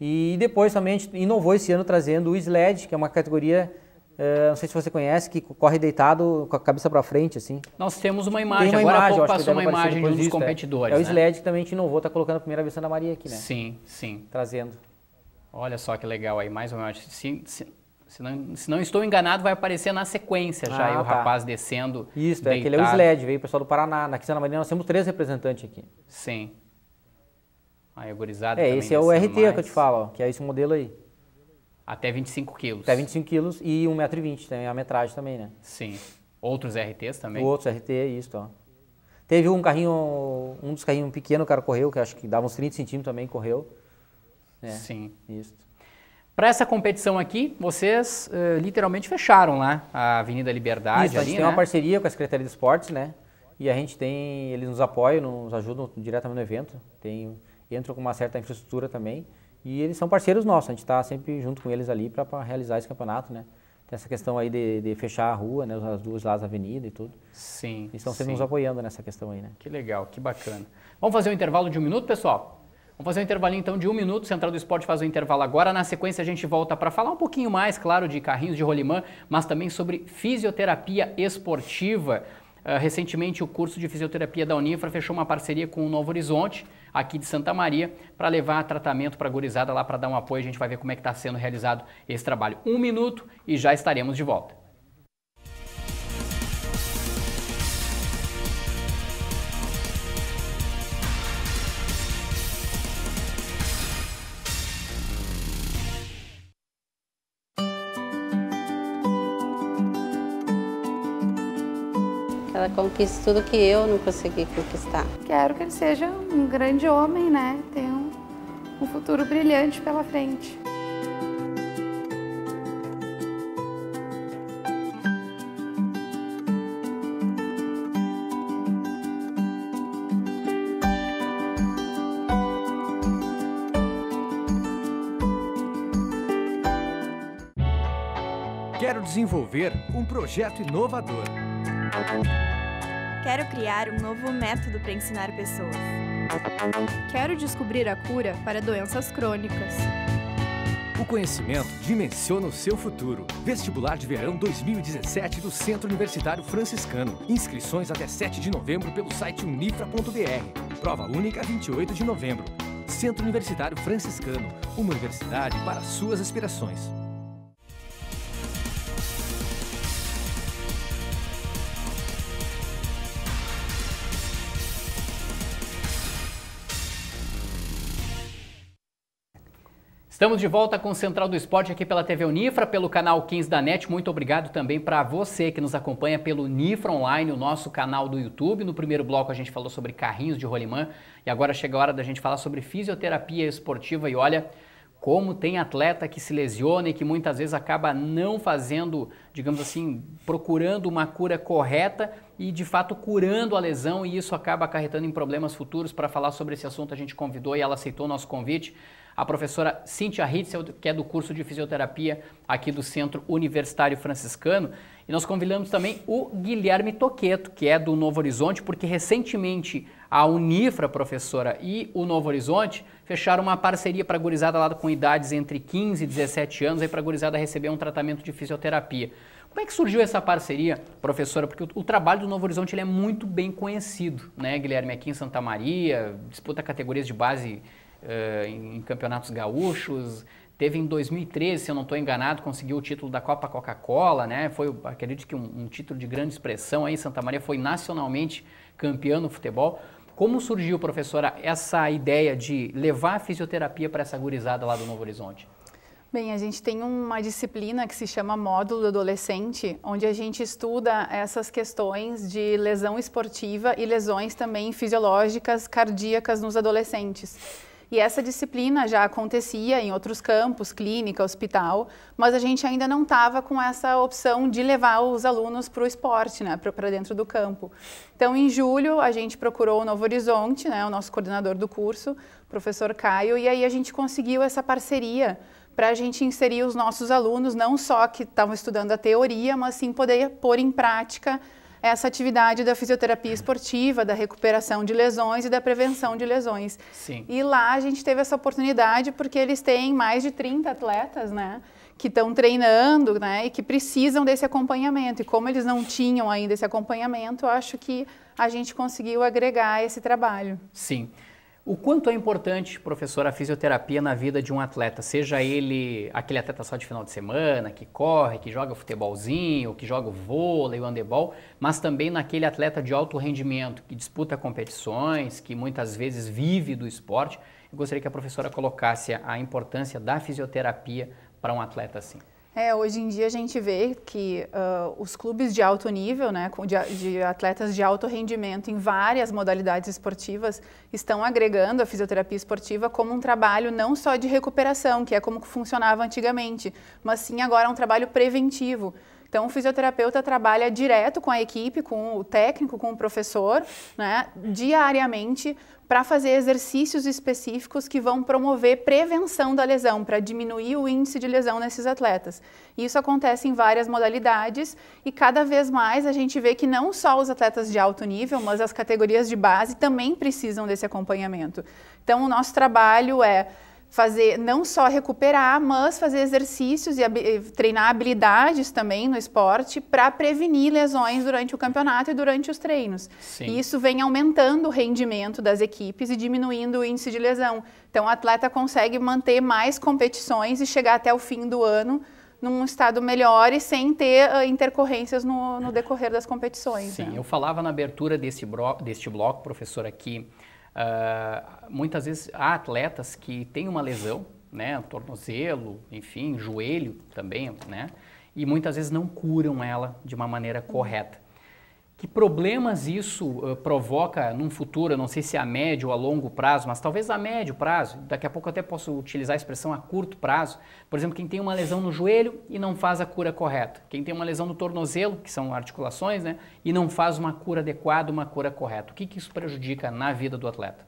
E depois também a gente inovou esse ano trazendo o SLED, que é uma categoria é, não sei se você conhece, que corre deitado com a cabeça para frente, assim. Nós temos uma imagem, Tem uma agora imagem, pouco passou uma imagem dos é. competidores. É, é o né? que também a gente inovou, estar tá colocando a primeira vez da Maria aqui, né? Sim, sim. Trazendo. Olha só que legal aí, mais ou menos. Se, se, se, não, se não, estou enganado, vai aparecer na sequência já ah, aí, o tá. rapaz descendo. Isso, é aquele é o SLED, veio o pessoal do Paraná. Na Quinta Maria nós temos três representantes aqui. Sim. Aí agorizada. gurizado É, esse é o RT mais. É que eu te falo, ó, que é esse modelo aí. Até 25 quilos. Até 25 quilos e 1,20m, tem a metragem também, né? Sim. Outros RTs também? Outros RT, é isso, ó. Teve um carrinho, um dos carrinhos pequeno, o cara correu, que acho que dava uns 30 centímetros também, correu. É, Sim. Isso. Para essa competição aqui, vocês uh, literalmente fecharam lá a Avenida Liberdade. Isso, ali, a gente né? tem uma né? parceria com a Secretaria de Esportes, né? E a gente tem, eles nos apoiam, nos ajudam diretamente no evento. Tem, entram com uma certa infraestrutura também. E eles são parceiros nossos, a gente está sempre junto com eles ali para realizar esse campeonato, né? Tem essa questão aí de, de fechar a rua, né? As duas lá, as avenidas e tudo. Sim. E estão sempre sim. nos apoiando nessa questão aí, né? Que legal, que bacana. Vamos fazer um intervalo de um minuto, pessoal? Vamos fazer um intervalinho então de um minuto. Central do Esporte faz o um intervalo agora. Na sequência, a gente volta para falar um pouquinho mais, claro, de carrinhos de rolimã, mas também sobre fisioterapia esportiva. Uh, recentemente, o curso de fisioterapia da Unifra fechou uma parceria com o Novo Horizonte aqui de Santa Maria para levar tratamento para a gurizada lá para dar um apoio. A gente vai ver como é que está sendo realizado esse trabalho. Um minuto e já estaremos de volta. conquiste tudo que eu não consegui conquistar. Quero que ele seja um grande homem, né? Tenha um, um futuro brilhante pela frente. Quero desenvolver um projeto inovador. Quero criar um novo método para ensinar pessoas. Quero descobrir a cura para doenças crônicas. O conhecimento dimensiona o seu futuro. Vestibular de Verão 2017 do Centro Universitário Franciscano. Inscrições até 7 de novembro pelo site unifra.br. Prova única 28 de novembro. Centro Universitário Franciscano. Uma universidade para suas aspirações. Estamos de volta com o Central do Esporte aqui pela TV Unifra, pelo canal 15 da NET. Muito obrigado também para você que nos acompanha pelo Unifra Online, o nosso canal do YouTube. No primeiro bloco a gente falou sobre carrinhos de rolimã e agora chega a hora da gente falar sobre fisioterapia esportiva e olha como tem atleta que se lesiona e que muitas vezes acaba não fazendo, digamos assim, procurando uma cura correta e de fato curando a lesão e isso acaba acarretando em problemas futuros. Para falar sobre esse assunto a gente convidou e ela aceitou o nosso convite a professora Cíntia Ritzel, que é do curso de fisioterapia aqui do Centro Universitário Franciscano. E nós convidamos também o Guilherme Toqueto, que é do Novo Horizonte, porque recentemente a Unifra, professora, e o Novo Horizonte fecharam uma parceria para a gurizada lá com idades entre 15 e 17 anos, aí para a gurizada receber um tratamento de fisioterapia. Como é que surgiu essa parceria, professora? Porque o, o trabalho do Novo Horizonte é muito bem conhecido, né, Guilherme? Aqui em Santa Maria, disputa categorias de base eh, em, em campeonatos gaúchos. Teve em 2013, se eu não estou enganado, conseguiu o título da Copa Coca-Cola, né? Foi, acredito que um, um, título de grande expressão aí. Santa Maria foi nacionalmente campeão no futebol. Como surgiu, professora, essa ideia de levar a fisioterapia para essa gurizada lá do Novo Horizonte? Bem, a gente tem uma disciplina que se chama módulo adolescente, onde a gente estuda essas questões de lesão esportiva e lesões também fisiológicas cardíacas nos adolescentes. E essa disciplina já acontecia em outros campos, clínica, hospital, mas a gente ainda não estava com essa opção de levar os alunos para o esporte, né, para dentro do campo. Então, em julho, a gente procurou o Novo Horizonte, né, o nosso coordenador do curso, professor Caio, e aí a gente conseguiu essa parceria para a gente inserir os nossos alunos, não só que estavam estudando a teoria, mas sim poder pôr em prática essa atividade da fisioterapia esportiva, da recuperação de lesões e da prevenção de lesões. Sim. E lá a gente teve essa oportunidade porque eles têm mais de 30 atletas, né? que estão treinando, né, e que precisam desse acompanhamento. E como eles não tinham ainda esse acompanhamento, acho que a gente conseguiu agregar esse trabalho. Sim. O quanto é importante, professor, a fisioterapia na vida de um atleta, seja ele aquele atleta só de final de semana, que corre, que joga futebolzinho, que joga o vôlei, o handebol, mas também naquele atleta de alto rendimento, que disputa competições, que muitas vezes vive do esporte. Eu gostaria que a professora colocasse a importância da fisioterapia para um atleta assim. É, hoje em dia a gente vê que uh, os clubes de alto nível, né, de, de, atletas de alto rendimento em várias modalidades esportivas, estão agregando a fisioterapia esportiva como um trabalho não só de recuperação, que é como funcionava antigamente, mas sim agora um trabalho preventivo. Então, o fisioterapeuta trabalha direto com a equipe, com o técnico, com o professor, né, diariamente para fazer exercícios específicos que vão promover prevenção da lesão, para diminuir o índice de lesão nesses atletas. Isso acontece em várias modalidades e cada vez mais a gente vê que não só os atletas de alto nível, mas as categorias de base também precisam desse acompanhamento. Então, o nosso trabalho é fazer não só recuperar, mas fazer exercícios e hab treinar habilidades também no esporte para prevenir lesões durante o campeonato e durante os treinos. Sim. E isso vem aumentando o rendimento das equipes e diminuindo o índice de lesão. Então, o atleta consegue manter mais competições e chegar até o fim do ano num estado melhor e sem ter uh, intercorrências no, no, decorrer das competições. Sim, né? eu falava na abertura desse, deste bloco, professor aqui. Uh, muitas vezes há atletas que têm uma lesão, né, tornozelo, enfim, joelho também, né, e muitas vezes não curam ela de uma maneira correta. Que problemas isso uh, provoca num futuro, não sei se é a médio ou a longo prazo, mas talvez a médio prazo, daqui a pouco até posso utilizar a expressão a curto prazo. Por exemplo, quem tem uma lesão no joelho e não faz a cura correta. Quem tem uma lesão no tornozelo, que são articulações, né, e não faz uma cura adequada, uma cura correta. O que, que isso prejudica na vida do atleta?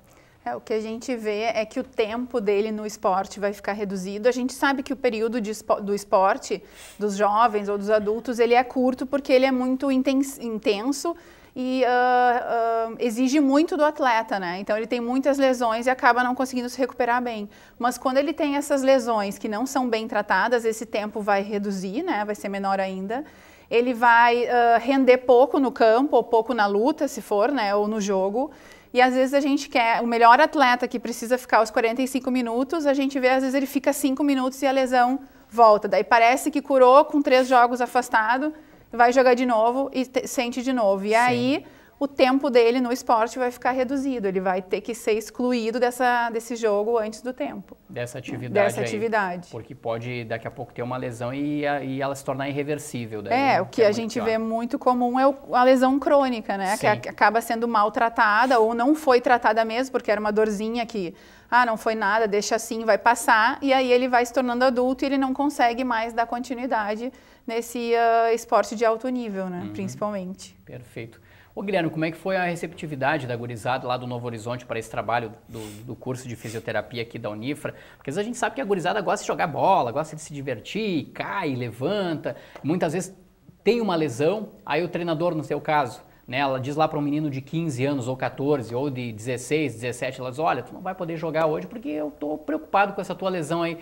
É, o que a gente vê é que o tempo dele no esporte vai ficar reduzido. A gente sabe que o período espo do esporte, dos jovens ou dos adultos, ele é curto porque ele é muito intenso, intenso e uh, uh, exige muito do atleta, né? Então ele tem muitas lesões e acaba não conseguindo se recuperar bem. Mas quando ele tem essas lesões que não são bem tratadas, esse tempo vai reduzir, né? Vai ser menor ainda ele vai uh, render pouco no campo ou pouco na luta, se for, né, ou no jogo. E às vezes a gente quer o melhor atleta que precisa ficar os 45 minutos, a gente vê às vezes ele fica 5 minutos e a lesão volta. Daí parece que curou com três jogos afastado, vai jogar de novo e sente de novo. E Sim. aí o tempo dele no esporte vai ficar reduzido, ele vai ter que ser excluído dessa, desse jogo antes do tempo. Dessa atividade. Dessa aí, atividade. Porque pode daqui a pouco ter uma lesão e, e ela se tornar irreversível. Daí, é, né? o que, que é a gente pior. vê muito comum é o, a lesão crônica, né? Sim. Que acaba sendo maltratada ou não foi tratada mesmo, porque era uma dorzinha que, ah, não foi nada, deixa assim, vai passar. E aí ele vai se tornando adulto e ele não consegue mais dar continuidade nesse uh, esporte de alto nível, né? Uhum. Principalmente. Perfeito. Ô Guilherme, como é que foi a receptividade da gurizada lá do Novo Horizonte para esse trabalho do, do, curso de fisioterapia aqui da Unifra? Porque a gente sabe que a gurizada gosta de jogar bola, gosta de se divertir, cai, levanta, muitas vezes tem uma lesão, aí o treinador, no seu caso, né, ela diz lá para um menino de 15 anos ou 14 ou de 16, 17, ela diz, olha, tu não vai poder jogar hoje porque eu estou preocupado com essa tua lesão aí.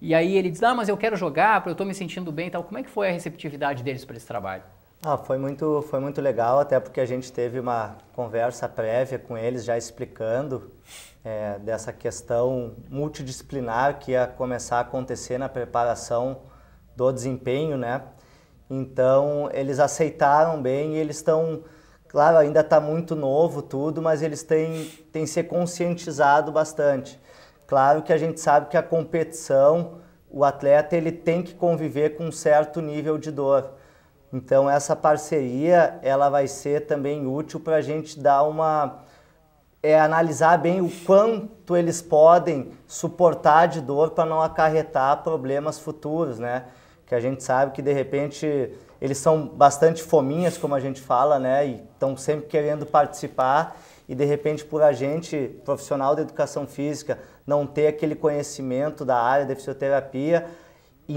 E aí ele diz, ah, mas eu quero jogar, eu estou me sentindo bem e tal. Como é que foi a receptividade deles para esse trabalho? Ah, foi muito, foi muito legal, até porque a gente teve uma conversa prévia com eles, já explicando é, dessa questão multidisciplinar que ia começar a acontecer na preparação do desempenho, né? Então, eles aceitaram bem e eles estão, claro, ainda está muito novo tudo, mas eles têm, têm se conscientizado bastante. Claro que a gente sabe que a competição, o atleta, ele tem que conviver com um certo nível de dor então essa parceria ela vai ser também útil para a gente dar uma é analisar bem o quanto eles podem suportar de dor para não acarretar problemas futuros, né? Que a gente sabe que de repente eles são bastante fominhas, como a gente fala, né? E estão sempre querendo participar e de repente por a gente profissional da educação física não ter aquele conhecimento da área de fisioterapia,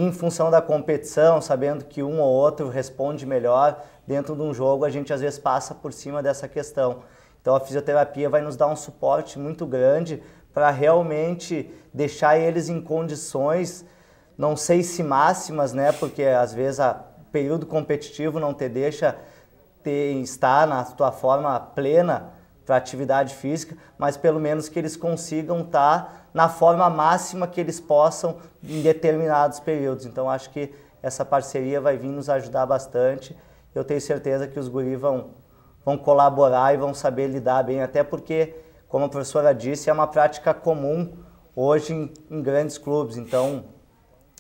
em função da competição, sabendo que um ou outro responde melhor dentro de um jogo, a gente às vezes passa por cima dessa questão. Então a fisioterapia vai nos dar um suporte muito grande para realmente deixar eles em condições, não sei se máximas, né, porque às vezes o período competitivo não te deixa ter, estar na tua forma plena, para atividade física, mas pelo menos que eles consigam estar tá na forma máxima que eles possam em determinados períodos. Então acho que essa parceria vai vir nos ajudar bastante. Eu tenho certeza que os guris vão, vão colaborar e vão saber lidar bem, até porque, como a professora disse, é uma prática comum hoje em, em grandes clubes. Então,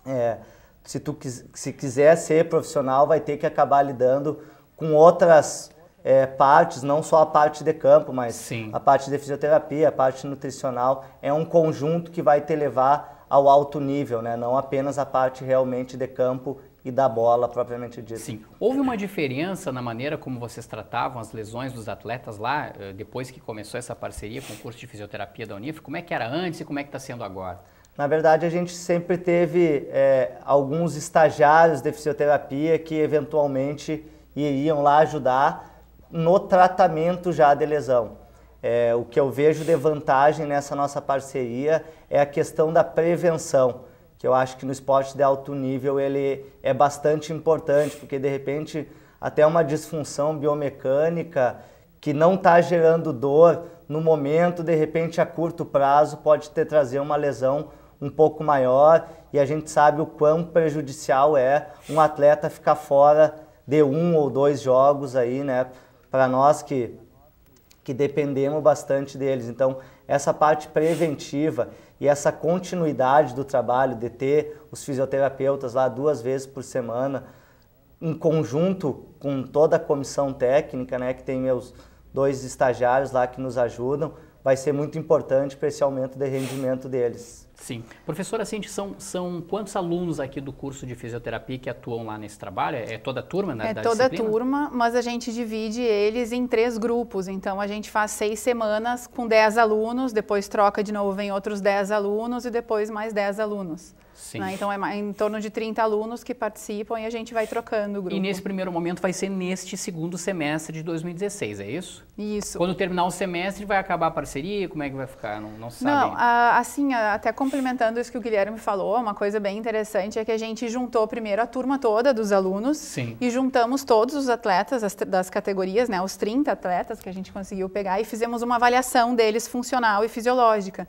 é, se tu se quiser ser profissional, vai ter que acabar lidando com outras é, partes, não só a parte de campo, mas Sim. a parte de fisioterapia, a parte nutricional. É um conjunto que vai te levar ao alto nível, né? não apenas a parte realmente de campo e da bola propriamente dita. Sim. Houve uma diferença na maneira como vocês tratavam as lesões dos atletas lá, eh, depois que começou essa parceria com o curso de fisioterapia da Unif? Como é que era antes e como é que está sendo agora? Na verdade, a gente sempre teve é, alguns estagiários de fisioterapia que eventualmente iriam lá ajudar, no tratamento já da lesão. É, o que eu vejo de vantagem nessa nossa parceria é a questão da prevenção, que eu acho que no esporte de alto nível ele é bastante importante, porque de repente até uma disfunção biomecânica que não está gerando dor no momento, de repente a curto prazo pode ter trazer uma lesão um pouco maior e a gente sabe o quão prejudicial é um atleta ficar fora de um ou dois jogos aí, né? para nós que, que dependemos bastante deles. Então, essa parte preventiva e essa continuidade do trabalho, de ter os fisioterapeutas lá duas vezes por semana, em conjunto com toda a comissão técnica, né, que tem meus dois estagiários lá que nos ajudam, vai ser muito importante para esse aumento de rendimento deles. Sim. Professora Cinti, são, são quantos alunos aqui do curso de fisioterapia que atuam lá nesse trabalho? É, é toda a turma, né? É toda a turma, mas a gente divide eles em três grupos. Então, a gente faz seis semanas com dez alunos, depois troca de novo, vem outros dez alunos e depois mais dez alunos. Né? Então, é em torno de 30 alunos que participam e a gente vai trocando o grupo. E nesse primeiro momento vai ser neste segundo semestre de 2016, é isso? Isso. Quando terminar o semestre, vai acabar a parceria? Como é que vai ficar? Não, não sabe? Não, a, assim, a, até complementando isso que o Guilherme falou, uma coisa bem interessante é que a gente juntou primeiro a turma toda dos alunos Sim. e juntamos todos os atletas as, das categorias, né, os 30 atletas que a gente conseguiu pegar e fizemos uma avaliação deles funcional e fisiológica.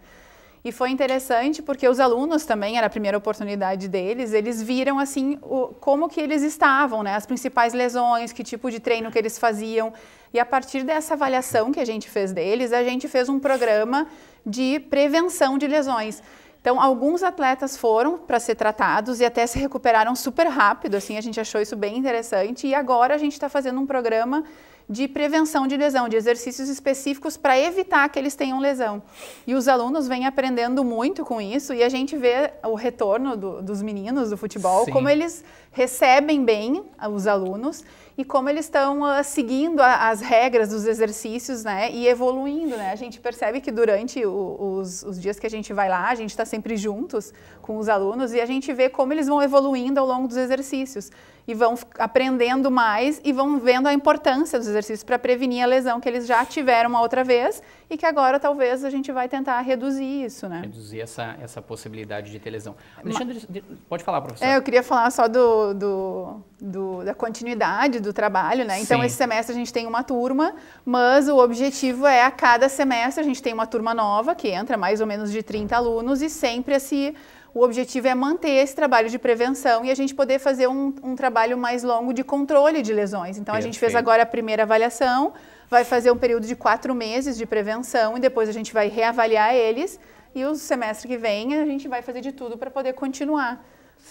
E foi interessante porque os alunos também, era a primeira oportunidade deles, eles viram assim o, como que eles estavam, né? As principais lesões, que tipo de treino que eles faziam. E a partir dessa avaliação que a gente fez deles, a gente fez um programa de prevenção de lesões. Então, alguns atletas foram para ser tratados e até se recuperaram super rápido, assim, a gente achou isso bem interessante. E agora a gente está fazendo um programa de prevenção de lesão, de exercícios específicos para evitar que eles tenham lesão. E os alunos vêm aprendendo muito com isso e a gente vê o retorno do, dos meninos do futebol, Sim. como eles recebem bem ah, os alunos e como eles estão uh, seguindo a, as regras dos exercícios, né, e evoluindo, né? A gente percebe que durante o, os, os, dias que a gente vai lá, a gente está sempre juntos com os alunos e a gente vê como eles vão evoluindo ao longo dos exercícios e vão aprendendo mais e vão vendo a importância dos exercícios para prevenir a lesão que eles já tiveram uma outra vez e que agora talvez a gente vai tentar reduzir isso, né? Reduzir essa, essa possibilidade de ter lesão. Alexandre, pode falar, professor. É, eu queria falar só do, do, do da continuidade do trabalho, né? Então, Sim. esse semestre a gente tem uma turma, mas o objetivo é a cada semestre a gente tem uma turma nova que entra mais ou menos de 30 alunos e sempre esse. Assim, o objetivo é manter esse trabalho de prevenção e a gente poder fazer um, um trabalho mais longo de controle de lesões. Então, Perfeito. a gente fez agora a primeira avaliação, vai fazer um período de quatro meses de prevenção e depois a gente vai reavaliar eles. E o semestre que vem a gente vai fazer de tudo para poder continuar.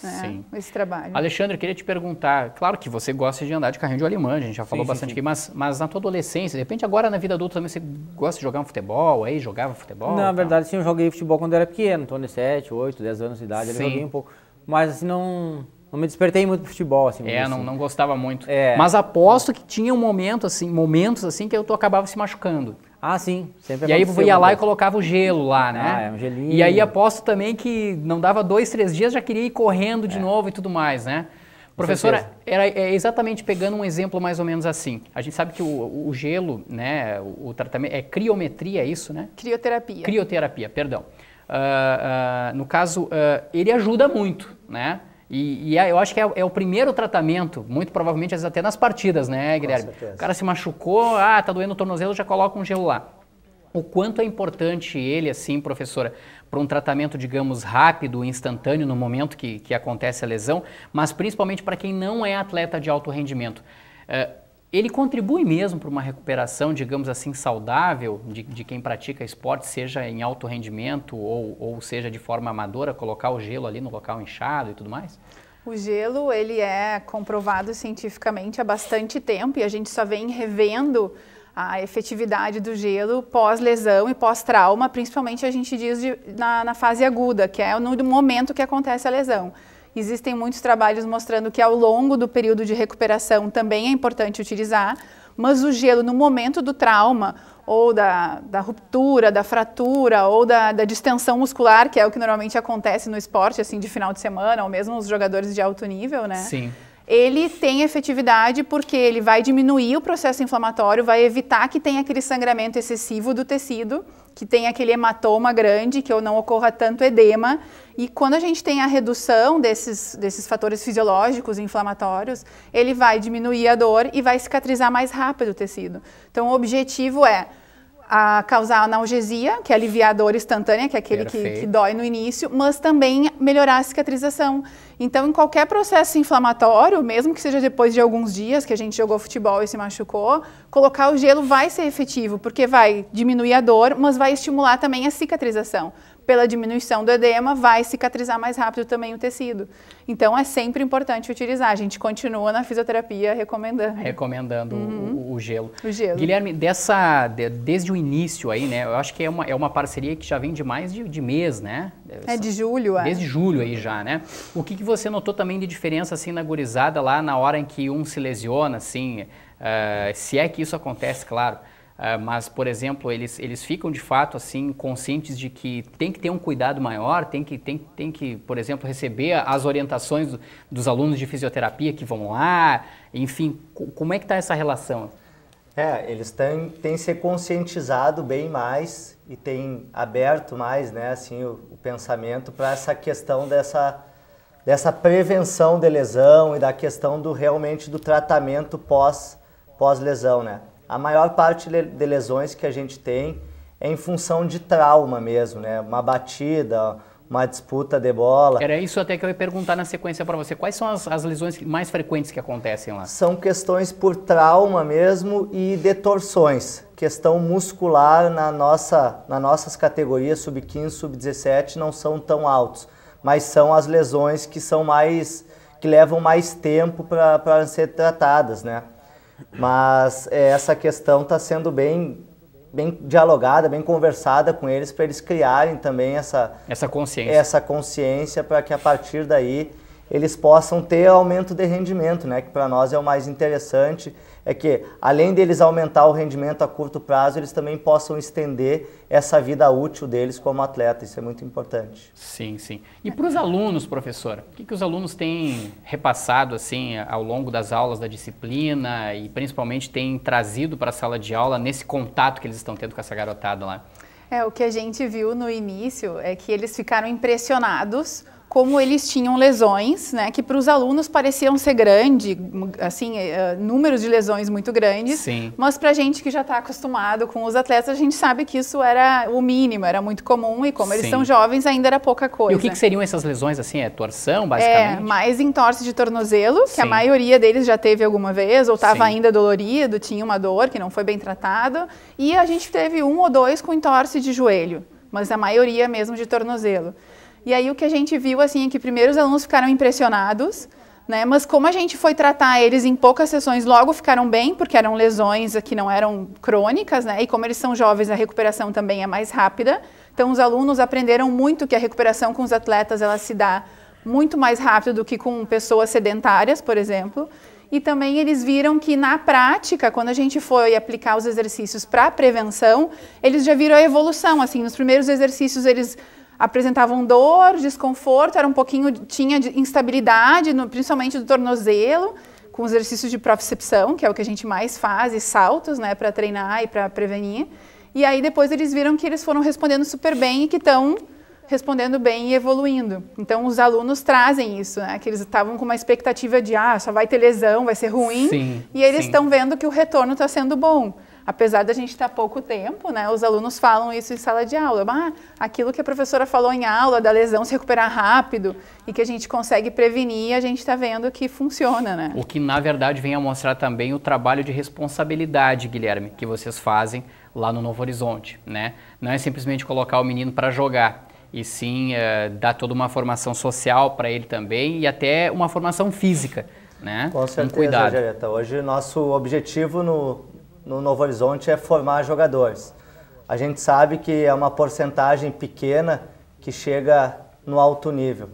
É, sim. Né, esse trabalho. Alexandre, eu queria te perguntar, claro que você gosta de andar de carrinho de alemã, a gente já falou sim, bastante sim, aqui, mas, mas na tua adolescência, de repente agora na vida adulta também você gosta de jogar um futebol, aí jogava futebol? Na verdade sim, eu joguei futebol quando eu era pequeno, então de 7, 8, 10 anos de idade, sim. eu joguei um pouco, mas assim não... Não me despertei muito pro futebol, assim. É, não, assim. não gostava muito. É. Mas aposto que tinha um momento, assim, momentos assim que eu tô acabava se machucando. Ah, sim. Sempre e aí eu ia lá e colocava o gelo lá, né? Ah, é um gelinho. E aí aposto também que não dava dois, três dias, já queria ir correndo de é. novo e tudo mais, né? Com Professora, era, é exatamente pegando um exemplo mais ou menos assim. A gente sabe que o, o gelo, né, o, o, tratamento, é criometria é isso, né? Crioterapia. Crioterapia, perdão. Uh, uh, no caso, uh, ele ajuda muito, né? E, e, é, eu acho que é, é, o primeiro tratamento, muito provavelmente até nas partidas, né, Guilherme? O cara se machucou, ah, tá doendo o tornozelo, já coloca um gelo lá. O quanto é importante ele, assim, professora, para um tratamento, digamos, rápido, instantâneo, no momento que, que acontece a lesão, mas principalmente para quem não é atleta de alto rendimento. Uh, ele contribui mesmo para uma recuperação, digamos assim, saudável de, de, quem pratica esporte, seja em alto rendimento ou, ou seja de forma amadora, colocar o gelo ali no local inchado e tudo mais? O gelo, ele é comprovado cientificamente há bastante tempo e a gente só vem revendo a efetividade do gelo pós-lesão e pós-trauma, principalmente a gente diz de, na, na, fase aguda, que é no momento que acontece a lesão. Existem muitos trabalhos mostrando que ao longo do período de recuperação também é importante utilizar, mas o gelo no momento do trauma ou da, da ruptura, da fratura ou da, da, distensão muscular, que é o que normalmente acontece no esporte, assim, de final de semana, ou mesmo os jogadores de alto nível, né? Sim. Ele tem efetividade porque ele vai diminuir o processo inflamatório, vai evitar que tenha aquele sangramento excessivo do tecido que tem aquele hematoma grande, que eu não ocorra tanto edema. E quando a gente tem a redução desses, desses fatores fisiológicos inflamatórios, ele vai diminuir a dor e vai cicatrizar mais rápido o tecido. Então, o objetivo é a causar analgesia, que é aliviar a dor instantânea, que é aquele que, que, dói no início, mas também melhorar a cicatrização. Então, em qualquer processo inflamatório, mesmo que seja depois de alguns dias que a gente jogou futebol e se machucou, colocar o gelo vai ser efetivo, porque vai diminuir a dor, mas vai estimular também a cicatrização pela diminuição do edema, vai cicatrizar mais rápido também o tecido. Então é sempre importante utilizar. A gente continua na fisioterapia recomendando. Recomendando uhum. o, o, gelo. O gelo. Guilherme, dessa, de, desde o início aí, né? Eu acho que é uma, é uma parceria que já vem de mais de, de mês, né? é de julho, é. Desde julho aí já, né? O que, que você notou também de diferença assim na gurizada lá na hora em que um se lesiona, assim? Uh, se é que isso acontece, claro. Ah, mas, por exemplo, eles, eles ficam de fato assim conscientes de que tem que ter um cuidado maior, tem que, tem, tem que por exemplo, receber as orientações dos alunos de fisioterapia que vão lá, enfim, como é que está essa relação? É, eles têm, têm se conscientizado bem mais e têm aberto mais né, assim, o, o pensamento para essa questão dessa, dessa prevenção de lesão e da questão do realmente do tratamento pós, pós lesão, né? A maior parte de lesões que a gente tem é em função de trauma mesmo, né? Uma batida, uma disputa de bola. Era isso até que eu ia perguntar na sequência para você. Quais são as, as, lesões mais frequentes que acontecem lá? São questões por trauma mesmo e detorções. Questão muscular na nossa, nas nossas categorias sub-15, sub-17 não são tão altos, mas são as lesões que são mais que levam mais tempo para serem tratadas, né? Mas é, essa questão está sendo bem bem dialogada, bem conversada com eles para eles criarem também essa essa consciência, essa consciência para que a partir daí eles possam ter aumento de rendimento, né? Que para nós é o mais interessante é que, além deles aumentar o rendimento a curto prazo, eles também possam estender essa vida útil deles como atleta. Isso é muito importante. Sim, sim. E para os alunos, professor, o que, que os alunos têm repassado assim ao longo das aulas da disciplina e principalmente têm trazido para a sala de aula nesse contato que eles estão tendo com essa garotada lá? É, o que a gente viu no início é que eles ficaram impressionados como eles tinham lesões, né, que para os alunos pareciam ser grandes, assim, eh, números de lesões muito grandes, Sim. mas para a gente que já está acostumado com os atletas, a gente sabe que isso era o mínimo, era muito comum e como Sim. eles são jovens ainda era pouca coisa. E o que, que seriam essas lesões, assim, é torção, basicamente? É, mais entorse de tornozelo, que Sim. a maioria deles já teve alguma vez, ou estava ainda dolorido, tinha uma dor que não foi bem tratada, e a gente teve um ou dois com entorse de joelho, mas a maioria mesmo de tornozelo. E aí o que a gente viu assim é que primeiro os alunos ficaram impressionados, né? Mas como a gente foi tratar eles em poucas sessões, logo ficaram bem, porque eram lesões que não eram crônicas, né? E como eles são jovens, a recuperação também é mais rápida. Então os alunos aprenderam muito que a recuperação com os atletas ela se dá muito mais rápido do que com pessoas sedentárias, por exemplo. E também eles viram que na prática, quando a gente foi aplicar os exercícios para prevenção, eles já viram a evolução. Assim, nos primeiros exercícios eles apresentavam dor, desconforto, era um pouquinho tinha instabilidade, no, principalmente do tornozelo, com exercícios de propriocepção, que é o que a gente mais faz, e saltos, né, para treinar e para prevenir. E aí depois eles viram que eles foram respondendo super bem e que estão respondendo bem e evoluindo. Então os alunos trazem isso, né? Que eles estavam com uma expectativa de ah, só vai ter lesão, vai ser ruim, sim, e eles estão vendo que o retorno está sendo bom apesar da gente estar pouco tempo, né, os alunos falam isso em sala de aula. Ah, aquilo que a professora falou em aula da lesão se recuperar rápido e que a gente consegue prevenir, a gente está vendo que funciona, né? O que na verdade vem a mostrar também o trabalho de responsabilidade, Guilherme, que vocês fazem lá no Novo Horizonte, né? Não é simplesmente colocar o menino para jogar, e sim eh, dar toda uma formação social para ele também e até uma formação física, né? Com certeza, um cuidado. Angeleta. Hoje nosso objetivo no no Novo Horizonte é formar jogadores. A gente sabe que é uma porcentagem pequena que chega no alto nível,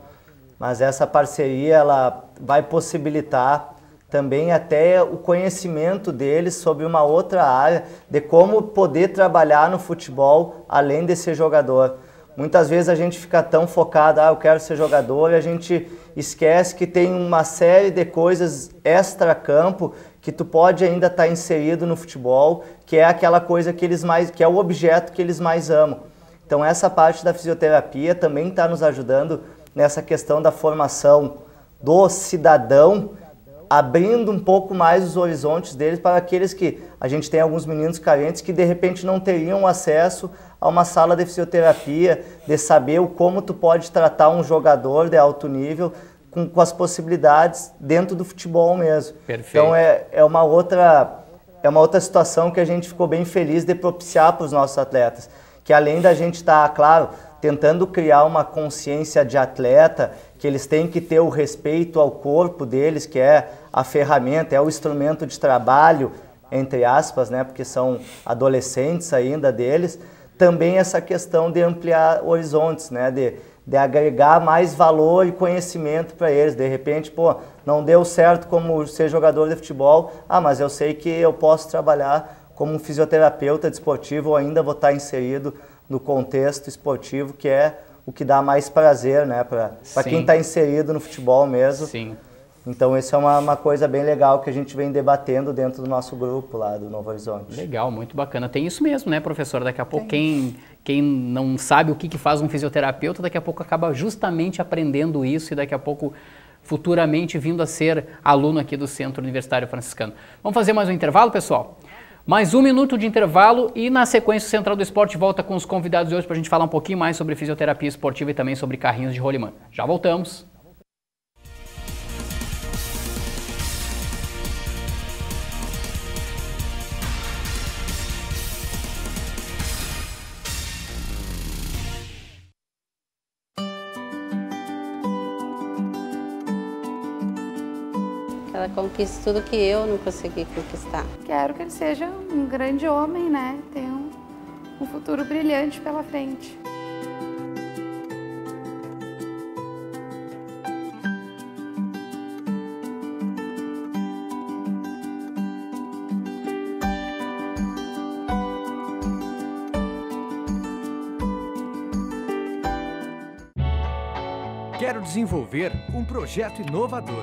mas essa parceria ela vai possibilitar também até o conhecimento deles sobre uma outra área de como poder trabalhar no futebol além de ser jogador. Muitas vezes a gente fica tão focado, ah, eu quero ser jogador, e a gente esquece que tem uma série de coisas extra-campo que tu pode ainda estar tá inserido no futebol, que é aquela coisa que eles mais, que é o objeto que eles mais amam. Então essa parte da fisioterapia também está nos ajudando nessa questão da formação do cidadão, abrindo um pouco mais os horizontes deles para aqueles que a gente tem alguns meninos carentes que de repente não teriam acesso a uma sala de fisioterapia, de saber como tu pode tratar um jogador de alto nível, com, com as possibilidades dentro do futebol mesmo. Perfeito. Então é, é uma outra é uma outra situação que a gente ficou bem feliz de propiciar para os nossos atletas, que além da gente estar, tá, claro, tentando criar uma consciência de atleta, que eles têm que ter o respeito ao corpo deles, que é a ferramenta, é o instrumento de trabalho, entre aspas, né, porque são adolescentes ainda deles, também essa questão de ampliar horizontes, né, de de agregar mais valor e conhecimento para eles. De repente, pô, não deu certo como ser jogador de futebol, ah, mas eu sei que eu posso trabalhar como um fisioterapeuta desportivo ou ainda vou estar inserido no contexto esportivo, que é o que dá mais prazer, né, para pra quem está inserido no futebol mesmo. Sim. Então, isso é uma, uma, coisa bem legal que a gente vem debatendo dentro do nosso grupo lá do Novo Horizonte. Legal, muito bacana. Tem isso mesmo, né, professor? Daqui a pouco, Tem. quem quem não sabe o que, que faz um fisioterapeuta, daqui a pouco acaba justamente aprendendo isso e daqui a pouco futuramente vindo a ser aluno aqui do Centro Universitário Franciscano. Vamos fazer mais um intervalo, pessoal? Mais um minuto de intervalo e na sequência o Central do Esporte volta com os convidados de hoje para a gente falar um pouquinho mais sobre fisioterapia esportiva e também sobre carrinhos de rolimã. Já voltamos! conquiste tudo que eu não consegui conquistar. Quero que ele seja um grande homem, né? Tem um, um futuro brilhante pela frente. Quero desenvolver um projeto inovador.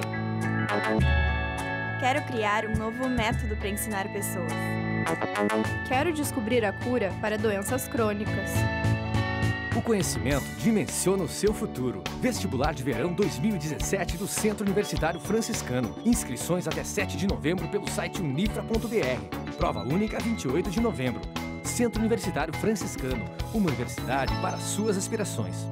Quero criar um novo método para ensinar pessoas. Quero descobrir a cura para doenças crônicas. O conhecimento dimensiona o seu futuro. Vestibular de Verão 2017 do Centro Universitário Franciscano. Inscrições até 7 de novembro pelo site unifra.br. Prova única 28 de novembro. Centro Universitário Franciscano. Uma universidade para suas aspirações.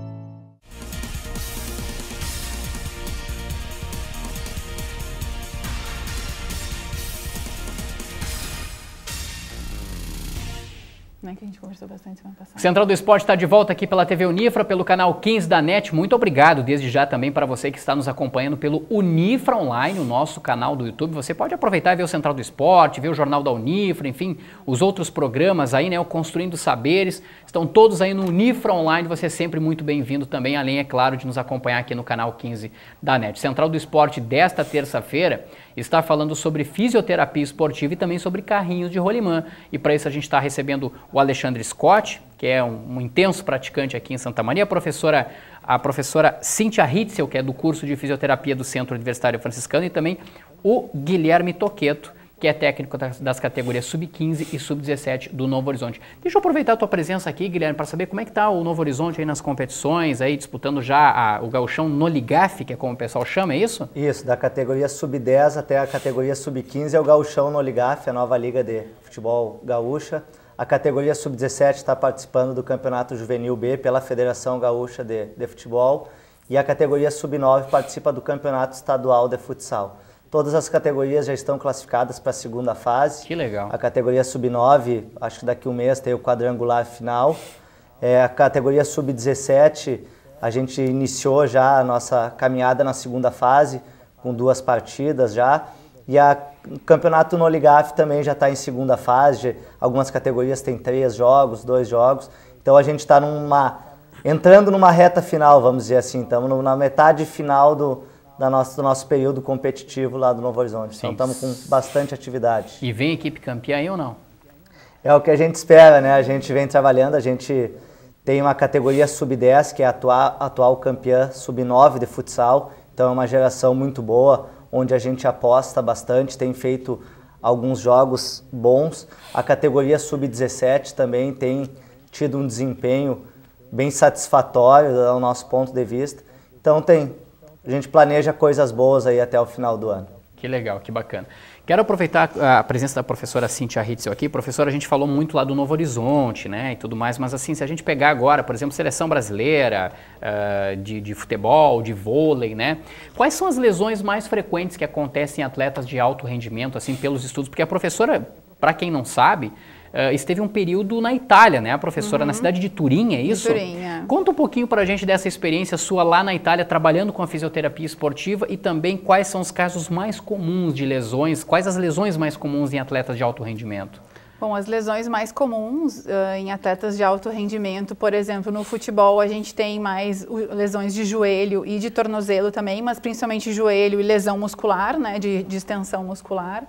que a gente conversou bastante semana passada. Central do Esporte está de volta aqui pela TV Unifra, pelo canal 15 da NET. Muito obrigado desde já também para você que está nos acompanhando pelo Unifra Online, o nosso canal do YouTube. Você pode aproveitar e ver o Central do Esporte, ver o Jornal da Unifra, enfim, os outros programas aí, né? O Construindo Saberes. Estão todos aí no Unifra Online. Você é sempre muito bem-vindo também, além, é claro, de nos acompanhar aqui no canal 15 da NET. Central do Esporte desta terça-feira estar falando sobre fisioterapia esportiva e também sobre carrinhos de rolimã. E para isso a gente está recebendo o Alexandre Scott, que é um, um, intenso praticante aqui em Santa Maria, a professora, a professora Cíntia Ritzel, que é do curso de fisioterapia do Centro Universitário Franciscano, e também o Guilherme Toqueto, que é técnico das categorias sub-15 e sub-17 do Novo Horizonte. Deixa eu aproveitar a tua presença aqui, Guilherme, para saber como é que está o Novo Horizonte aí nas competições, aí disputando já a, o gauchão no ligaf, que é como o pessoal chama, é isso? Isso, da categoria sub-10 até a categoria sub-15 é o gauchão no ligaf, a nova liga de futebol gaúcha. A categoria sub-17 está participando do Campeonato Juvenil B pela Federação Gaúcha de, de Futebol e a categoria sub-9 participa do Campeonato Estadual de Futsal. Todas as categorias já estão classificadas para a segunda fase. Que legal. A categoria sub-9, acho que daqui um mês tem o quadrangular final. É, a categoria sub-17, a gente iniciou já a nossa caminhada na segunda fase, com duas partidas já. E a, o campeonato no Oligaf também já está em segunda fase. Algumas categorias têm três jogos, dois jogos. Então a gente está numa entrando numa reta final, vamos dizer assim. Estamos na metade final do, da nossa, do nosso período competitivo lá do Novo Horizonte. Então, Sim. Então estamos com bastante atividade. E vem equipe campeã aí ou não? É o que a gente espera, né? A gente vem trabalhando, a gente tem uma categoria sub-10, que é a atual, atual campeã sub-9 de futsal. Então é uma geração muito boa, onde a gente aposta bastante, tem feito alguns jogos bons. A categoria sub-17 também tem tido um desempenho bem satisfatório ao nosso ponto de vista. Então tem a gente planeja coisas boas aí até o final do ano. Que legal, que bacana. Quero aproveitar ah, a presença da professora Cintia Ritzel aqui. Professora, a gente falou muito lá do Novo Horizonte, né, e tudo mais, mas assim, se a gente pegar agora, por exemplo, seleção brasileira uh, de, de, futebol, de vôlei, né, quais são as lesões mais frequentes que acontecem em atletas de alto rendimento, assim, pelos estudos? Porque a professora, para quem não sabe, uh, esteve um período na Itália, né, a professora, uhum. na cidade de Turim, é isso? De Turim, é. Conta um pouquinho para a gente dessa experiência sua lá na Itália, trabalhando com a fisioterapia esportiva e também quais são os casos mais comuns de lesões, quais as lesões mais comuns em atletas de alto rendimento? Bom, as lesões mais comuns uh, em atletas de alto rendimento, por exemplo, no futebol a gente tem mais lesões de joelho e de tornozelo também, mas principalmente joelho e lesão muscular, né, de distensão muscular.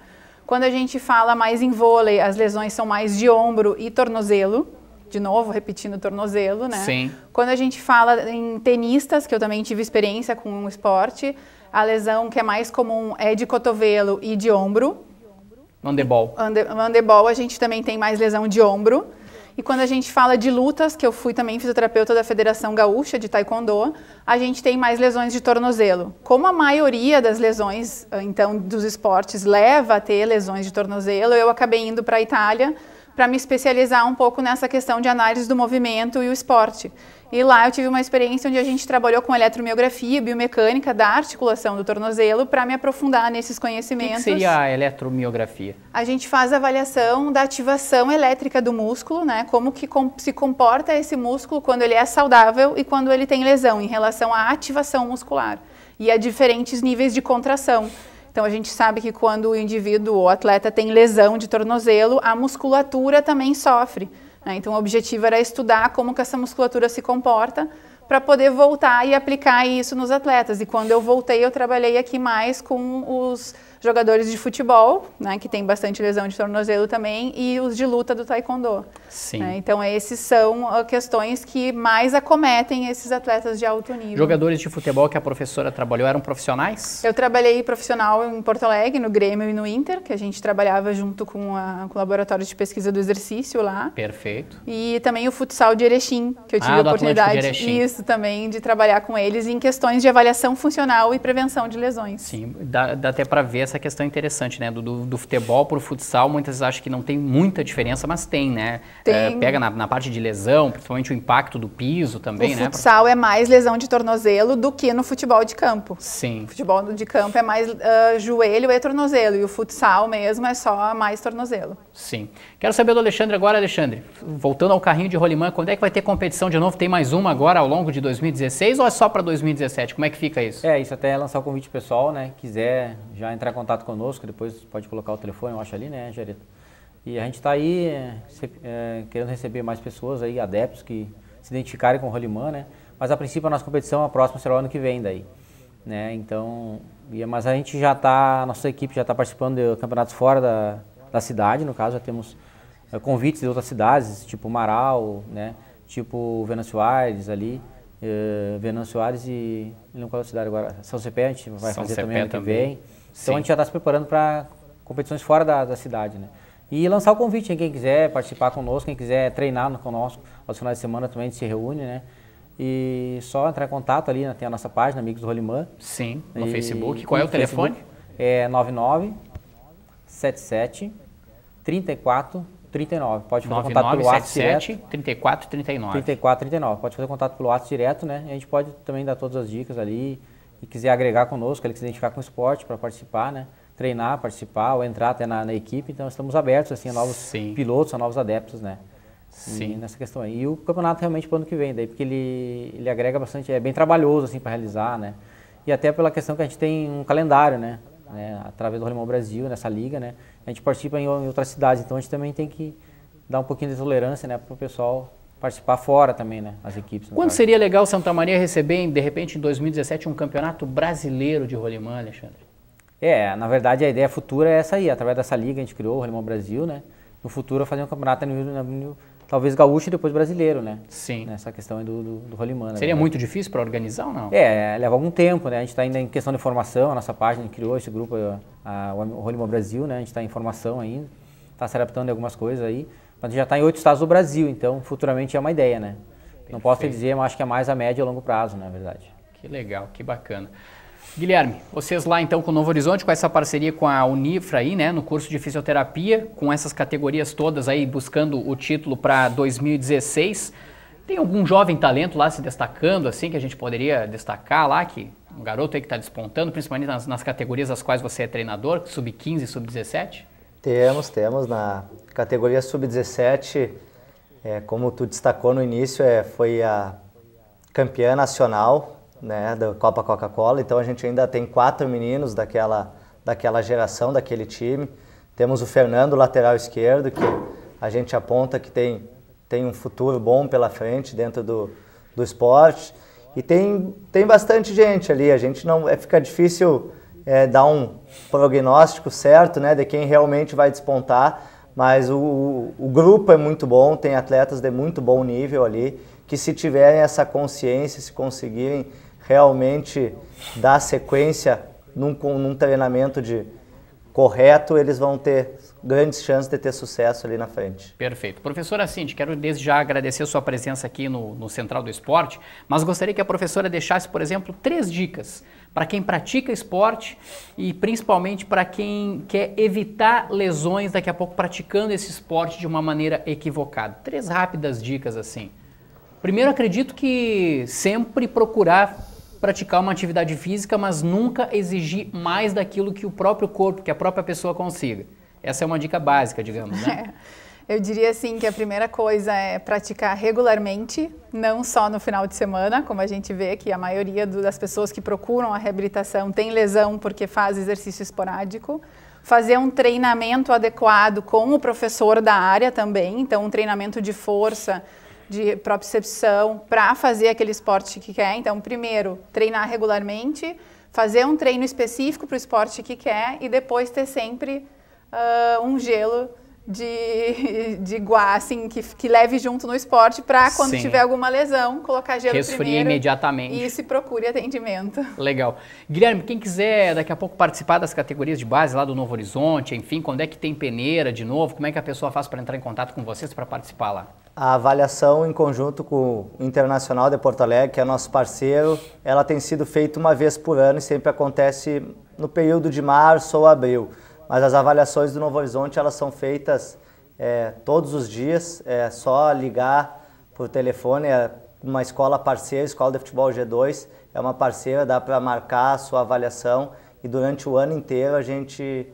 Quando a gente fala mais em vôlei, as lesões são mais de ombro e tornozelo. De novo, repetindo tornozelo, né? Sim. Quando a gente fala em tenistas, que eu também tive experiência com um esporte, a lesão que é mais comum é de cotovelo e de ombro. Handebol. Handebol, a gente também tem mais lesão de ombro. E quando a gente fala de lutas, que eu fui também fisioterapeuta da Federação Gaúcha de Taekwondo, a gente tem mais lesões de tornozelo. Como a maioria das lesões, eh, então, dos esportes leva a ter lesões de tornozelo, eu acabei indo para a Itália para me especializar um pouco nessa questão de análise do movimento e o esporte. E lá eu tive uma experiência onde a gente trabalhou com eletromiografia, biomecânica da articulação do tornozelo para me aprofundar nesses conhecimentos. O que, que seria a eletromiografia? A gente faz a avaliação da ativação elétrica do músculo, né? Como que se comporta esse músculo quando ele é saudável e quando ele tem lesão em relação à ativação muscular e a diferentes níveis de contração. Então a gente sabe que quando o indivíduo ou atleta tem lesão de tornozelo, a musculatura também sofre. Né? Então, o objetivo era estudar como que essa musculatura se comporta para poder voltar e aplicar isso nos atletas. E quando eu voltei, eu trabalhei aqui mais com os jogadores de futebol, né, que tem bastante lesão de tornozelo também, e os de luta do taekwondo. Sim. Né? Então, esses são ah, questões que mais acometem esses atletas de alto nível. Jogadores de futebol que a professora trabalhou eram profissionais? Eu trabalhei profissional em Porto Alegre, no Grêmio e no Inter, que a gente trabalhava junto com, a, com o laboratório de pesquisa do exercício lá. Perfeito. E também o futsal de Erechim, que eu ah, tive ah, a oportunidade, isso também, de trabalhar com eles em questões de avaliação funcional e prevenção de lesões. Sim, dá, dá até para ver essa questão interessante, né? Do, do, do futebol para o futsal, muitas vezes acham que não tem muita diferença, mas tem, né? É, tem. É, pega na, na, parte de lesão, principalmente o impacto do piso também, o né? O futsal é mais lesão de tornozelo do que no futebol de campo. Sim. O futebol de campo é mais uh, joelho e tornozelo, e o futsal mesmo é só mais tornozelo. Sim. Quero saber do Alexandre agora, Alexandre. Voltando ao carrinho de rolimã, quando é que vai ter competição de novo? Tem mais uma agora ao longo de 2016 ou é só para 2017? Como é que fica isso? É, isso até lançar o convite pessoal, né? Quiser já entrar com contato conosco, depois pode colocar o telefone, eu acho ali, né, Gerito? E a gente está aí é, é, querendo receber mais pessoas aí, adeptos que se identificarem com o Rolimã, né? Mas a princípio a nossa competição, a próxima será o ano que vem daí, né? Então, mas a gente já está, a nossa equipe já está participando de campeonatos fora da, da cidade, no caso já temos é, convites de outras cidades, tipo Marau, né? Tipo Venâncio Aires ali, é, Venâncio Aires e não qual é a cidade agora? São Cepé a gente vai São fazer Cepé também ano que vem. Então a gente já está se preparando para competições fora da, da, cidade, né? E lançar o convite, hein? quem quiser participar conosco, quem quiser treinar conosco, aos finais de semana também a gente se reúne, né? E só entrar em contato ali, né? tem a nossa página, Amigos do Rolimã. Sim, no e... Facebook. Qual é o telefone? é 99 77 34 Pode fazer contato pelo WhatsApp direto. 34 39. Pode fazer contato pelo WhatsApp direto, né? E a gente pode também dar todas as dicas ali e quiser agregar conosco, ele que se identificar com o esporte para participar, né? Treinar, participar ou entrar até na, na equipe. Então estamos abertos assim a novos Sim. pilotos, a novos adeptos, né? Sim. E nessa questão aí. E o campeonato realmente para o ano que vem, daí porque ele ele agrega bastante, é bem trabalhoso assim para realizar, né? E até pela questão que a gente tem um calendário, né? né? Através do Rolimão Brasil, nessa liga, né? A gente participa em, em outras cidades, então a gente também tem que dar um pouquinho de tolerância, né, para o pessoal participar fora também, né? As equipes. Quando seria legal Santa Maria receber, de repente, em 2017, um campeonato brasileiro de rolimã, Alexandre? É, na verdade a ideia futura é essa aí, através dessa liga que a gente criou, o Rolimão Brasil, né? No futuro fazer um campeonato no, no, no, talvez gaúcho e depois brasileiro, né? Sim. Nessa né, questão aí do, do, do rolimã. Seria muito difícil para organizar ou não? É, leva algum tempo, né? A gente está ainda em questão de formação, a nossa página criou esse grupo, a, a, o Rolimão Brasil, né? A gente está em formação ainda, está se adaptando em algumas coisas aí. Mas já está em oito estados do Brasil, então futuramente é uma ideia, né? Perfeito. Não posso dizer, mas acho que é mais a médio e longo prazo, na verdade. Que legal, que bacana. Guilherme, vocês lá então com o Novo Horizonte, com essa parceria com a Unifra aí, né, no curso de fisioterapia, com essas categorias todas aí buscando o título para 2016. Tem algum jovem talento lá se destacando assim que a gente poderia destacar lá que um garoto aí que está despontando, principalmente nas, nas categorias das quais você é treinador, sub 15, sub 17? Temos, temos. Na categoria sub-17, é, como tu destacou no início, é, foi a campeã nacional né, da Copa Coca-Cola. Então a gente ainda tem quatro meninos daquela, daquela geração, daquele time. Temos o Fernando, lateral esquerdo, que a gente aponta que tem, tem um futuro bom pela frente dentro do, do esporte. E tem, tem bastante gente ali. A gente não. É, fica difícil é, dar um prognóstico certo né, de quem realmente vai despontar, mas o, o grupo é muito bom, tem atletas de muito bom nível ali, que se tiverem essa consciência, se conseguirem realmente dar sequência num, num treinamento de correto, eles vão ter grandes chances de ter sucesso ali na frente. Perfeito. Professora Cindy, quero desde já agradecer a sua presença aqui no, no Central do Esporte, mas gostaria que a professora deixasse, por exemplo, três dicas para quem pratica esporte e principalmente para quem quer evitar lesões daqui a pouco praticando esse esporte de uma maneira equivocada. Três rápidas dicas assim. Primeiro, acredito que sempre procurar praticar uma atividade física, mas nunca exigir mais daquilo que o próprio corpo, que a própria pessoa consiga. Essa é uma dica básica, digamos, né? <laughs> Eu diria assim que a primeira coisa é praticar regularmente, não só no final de semana, como a gente vê que a maioria das pessoas que procuram a reabilitação tem lesão porque faz exercício esporádico fazer um treinamento adequado com o professor da área também, então um treinamento de força, de propriocepção, para fazer aquele esporte que quer. Então, primeiro, treinar regularmente, fazer um treino específico para o esporte que quer e depois ter sempre uh, um gelo de, de guá, assim, que, que leve junto no esporte para quando Sim. tiver alguma lesão, colocar gelo Resfria primeiro. imediatamente. E se procure atendimento. Legal. Guilherme, quem quiser daqui a pouco participar das categorias de base lá do Novo Horizonte, enfim, quando é que tem peneira de novo, como é que a pessoa faz para entrar em contato com vocês para participar lá? A avaliação em conjunto com o Internacional de Porto Alegre, que é nosso parceiro, ela tem sido feita uma vez por ano e sempre acontece no período de março ou abril mas as avaliações do Novo Horizonte elas são feitas é, todos os dias, é só ligar por telefone, é uma escola parceira, Escola de Futebol G2, é uma parceira, dá para marcar a sua avaliação e durante o ano inteiro a gente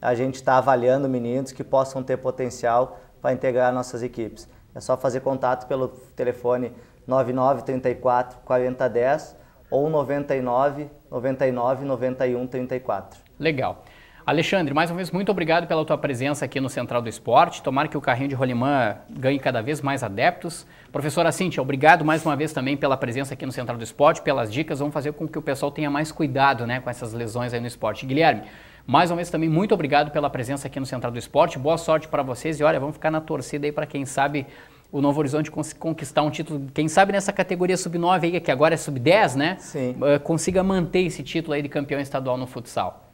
a gente está avaliando meninos que possam ter potencial para integrar nossas equipes. É só fazer contato pelo telefone 9934 4010 ou 99 99 91 34. Legal. Alexandre, mais uma vez, muito obrigado pela tua presença aqui no Central do Esporte. Tomara que o carrinho de rolimã ganhe cada vez mais adeptos. Professora Cíntia, obrigado mais uma vez também pela presença aqui no Central do Esporte, pelas dicas. Vamos fazer com que o pessoal tenha mais cuidado né, com essas lesões aí no esporte. Guilherme, mais uma vez também, muito obrigado pela presença aqui no Central do Esporte. Boa sorte para vocês e olha, vamos ficar na torcida aí para quem sabe o Novo Horizonte conquistar um título, quem sabe nessa categoria sub-9 aí, que agora é sub-10, né? Sim. Ah, consiga manter esse título aí de campeão estadual no futsal.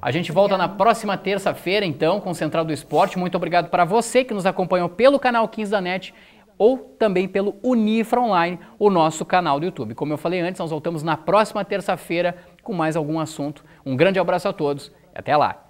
A gente volta Obrigada. na próxima terça-feira, então, com o Central do Esporte. Muito obrigado para você que nos acompanhou pelo canal 15 da NET ou também pelo Unifra Online, o nosso canal do YouTube. Como eu falei antes, nós voltamos na próxima terça-feira com mais algum assunto. Um grande abraço a todos e até lá!